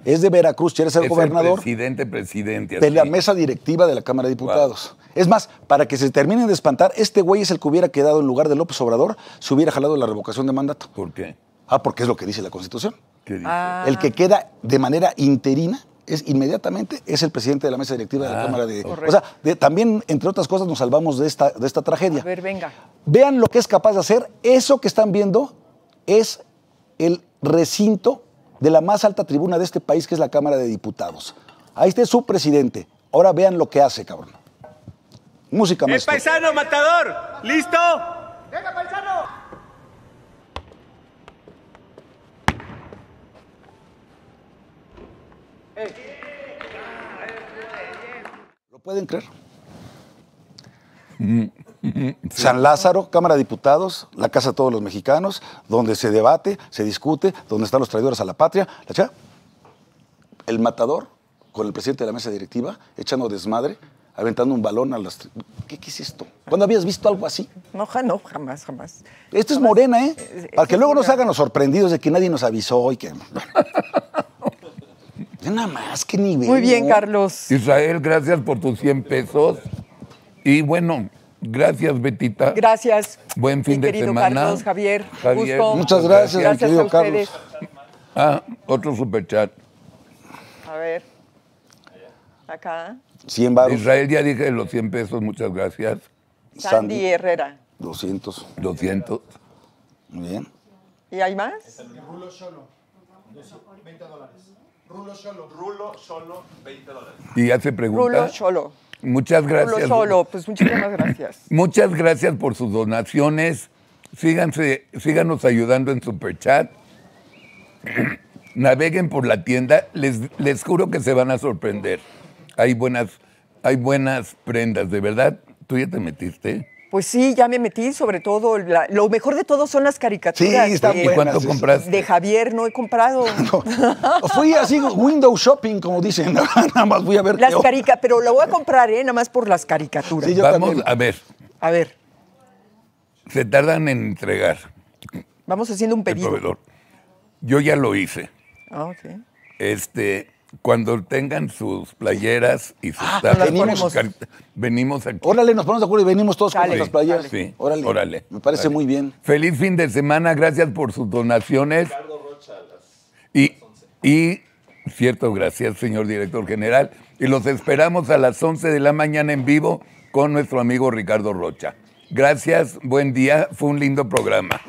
Es de Veracruz, quiere ser gobernador. El presidente, presidente. De la mesa directiva de la Cámara de Diputados. Es más, para que se terminen de espantar, este güey es el que hubiera quedado en lugar de López Obrador si hubiera jalado la revocación de mandato. ¿Por qué? Ah, porque es lo que dice la Constitución. ¿Qué dice? Ah. El que queda de manera interina es inmediatamente es el presidente de la mesa directiva de la ah, Cámara de... Correcto. O sea, también, entre otras cosas, nos salvamos de esta, de esta tragedia. A ver, venga. Vean lo que es capaz de hacer. Eso que están viendo es el recinto de la más alta tribuna de este país, que es la Cámara de Diputados. Ahí está su presidente. Ahora vean lo que hace, cabrón. Música, maestro. ¡El paisano matador! ¿Listo? ¡Venga, ¿Lo pueden creer? Mm, mm, mm, San Lázaro, Cámara de Diputados, la Casa de Todos los Mexicanos, donde se debate, se discute, donde están los traidores a la patria. La el matador con el presidente de la mesa directiva echando desmadre, aventando un balón a las. ¿Qué, es esto? ¿Cuándo habías visto algo así? No, no jamás, jamás. Esto es morena, ¿eh? Eh, ¿eh? Para que luego nos hagan los sorprendidos de que nadie nos avisó y que. Nada más, qué nivel. Muy bien, Carlos. Israel, gracias por tus 100 pesos. Y bueno, gracias, Betita. Gracias. Buen fin de semana. Carlos, Javier. Javier. Muchas gracias, gracias querido Carlos. Ah, otro superchat. A ver. Acá. 100 baros. Israel, ya dije los 100 pesos, muchas gracias. Sandy, Herrera. 200. 200. Muy bien. ¿Y hay más? 20 dólares. Rulo solo. Rulo solo, 20 dólares. Y hace preguntas. Rulo solo. Muchas gracias. Rulo solo, pues muchísimas gracias. Muchas gracias por sus donaciones. Síganse, síganos ayudando en Superchat. Naveguen por la tienda. Les, les juro que se van a sorprender. Hay buenas, hay buenas prendas, de verdad. ¿Tú ya te metiste? Pues sí, ya me metí, sobre todo, lo mejor de todo son las caricaturas. Sí, está de, ¿Y cuánto De Javier, no he comprado. fui así, window shopping, como dicen, nada más voy a ver. Las caricaturas, pero lo voy a comprar, ¿eh? Nada más por las caricaturas. Vamos a ver. A ver. Se tardan en entregar. Vamos haciendo un pedido. Yo ya lo hice. Ah, ok. Este, cuando tengan sus playeras y sus ah, venimos, venimos aquí. Órale, nos ponemos de acuerdo y venimos todos con nuestras playeras. órale, Me parece muy bien. Feliz fin de semana, gracias por sus donaciones. Ricardo Rocha, y, las y cierto, gracias, señor director general. Y los esperamos a las 11 de la mañana en vivo con nuestro amigo Ricardo Rocha. Gracias, buen día, fue un lindo programa.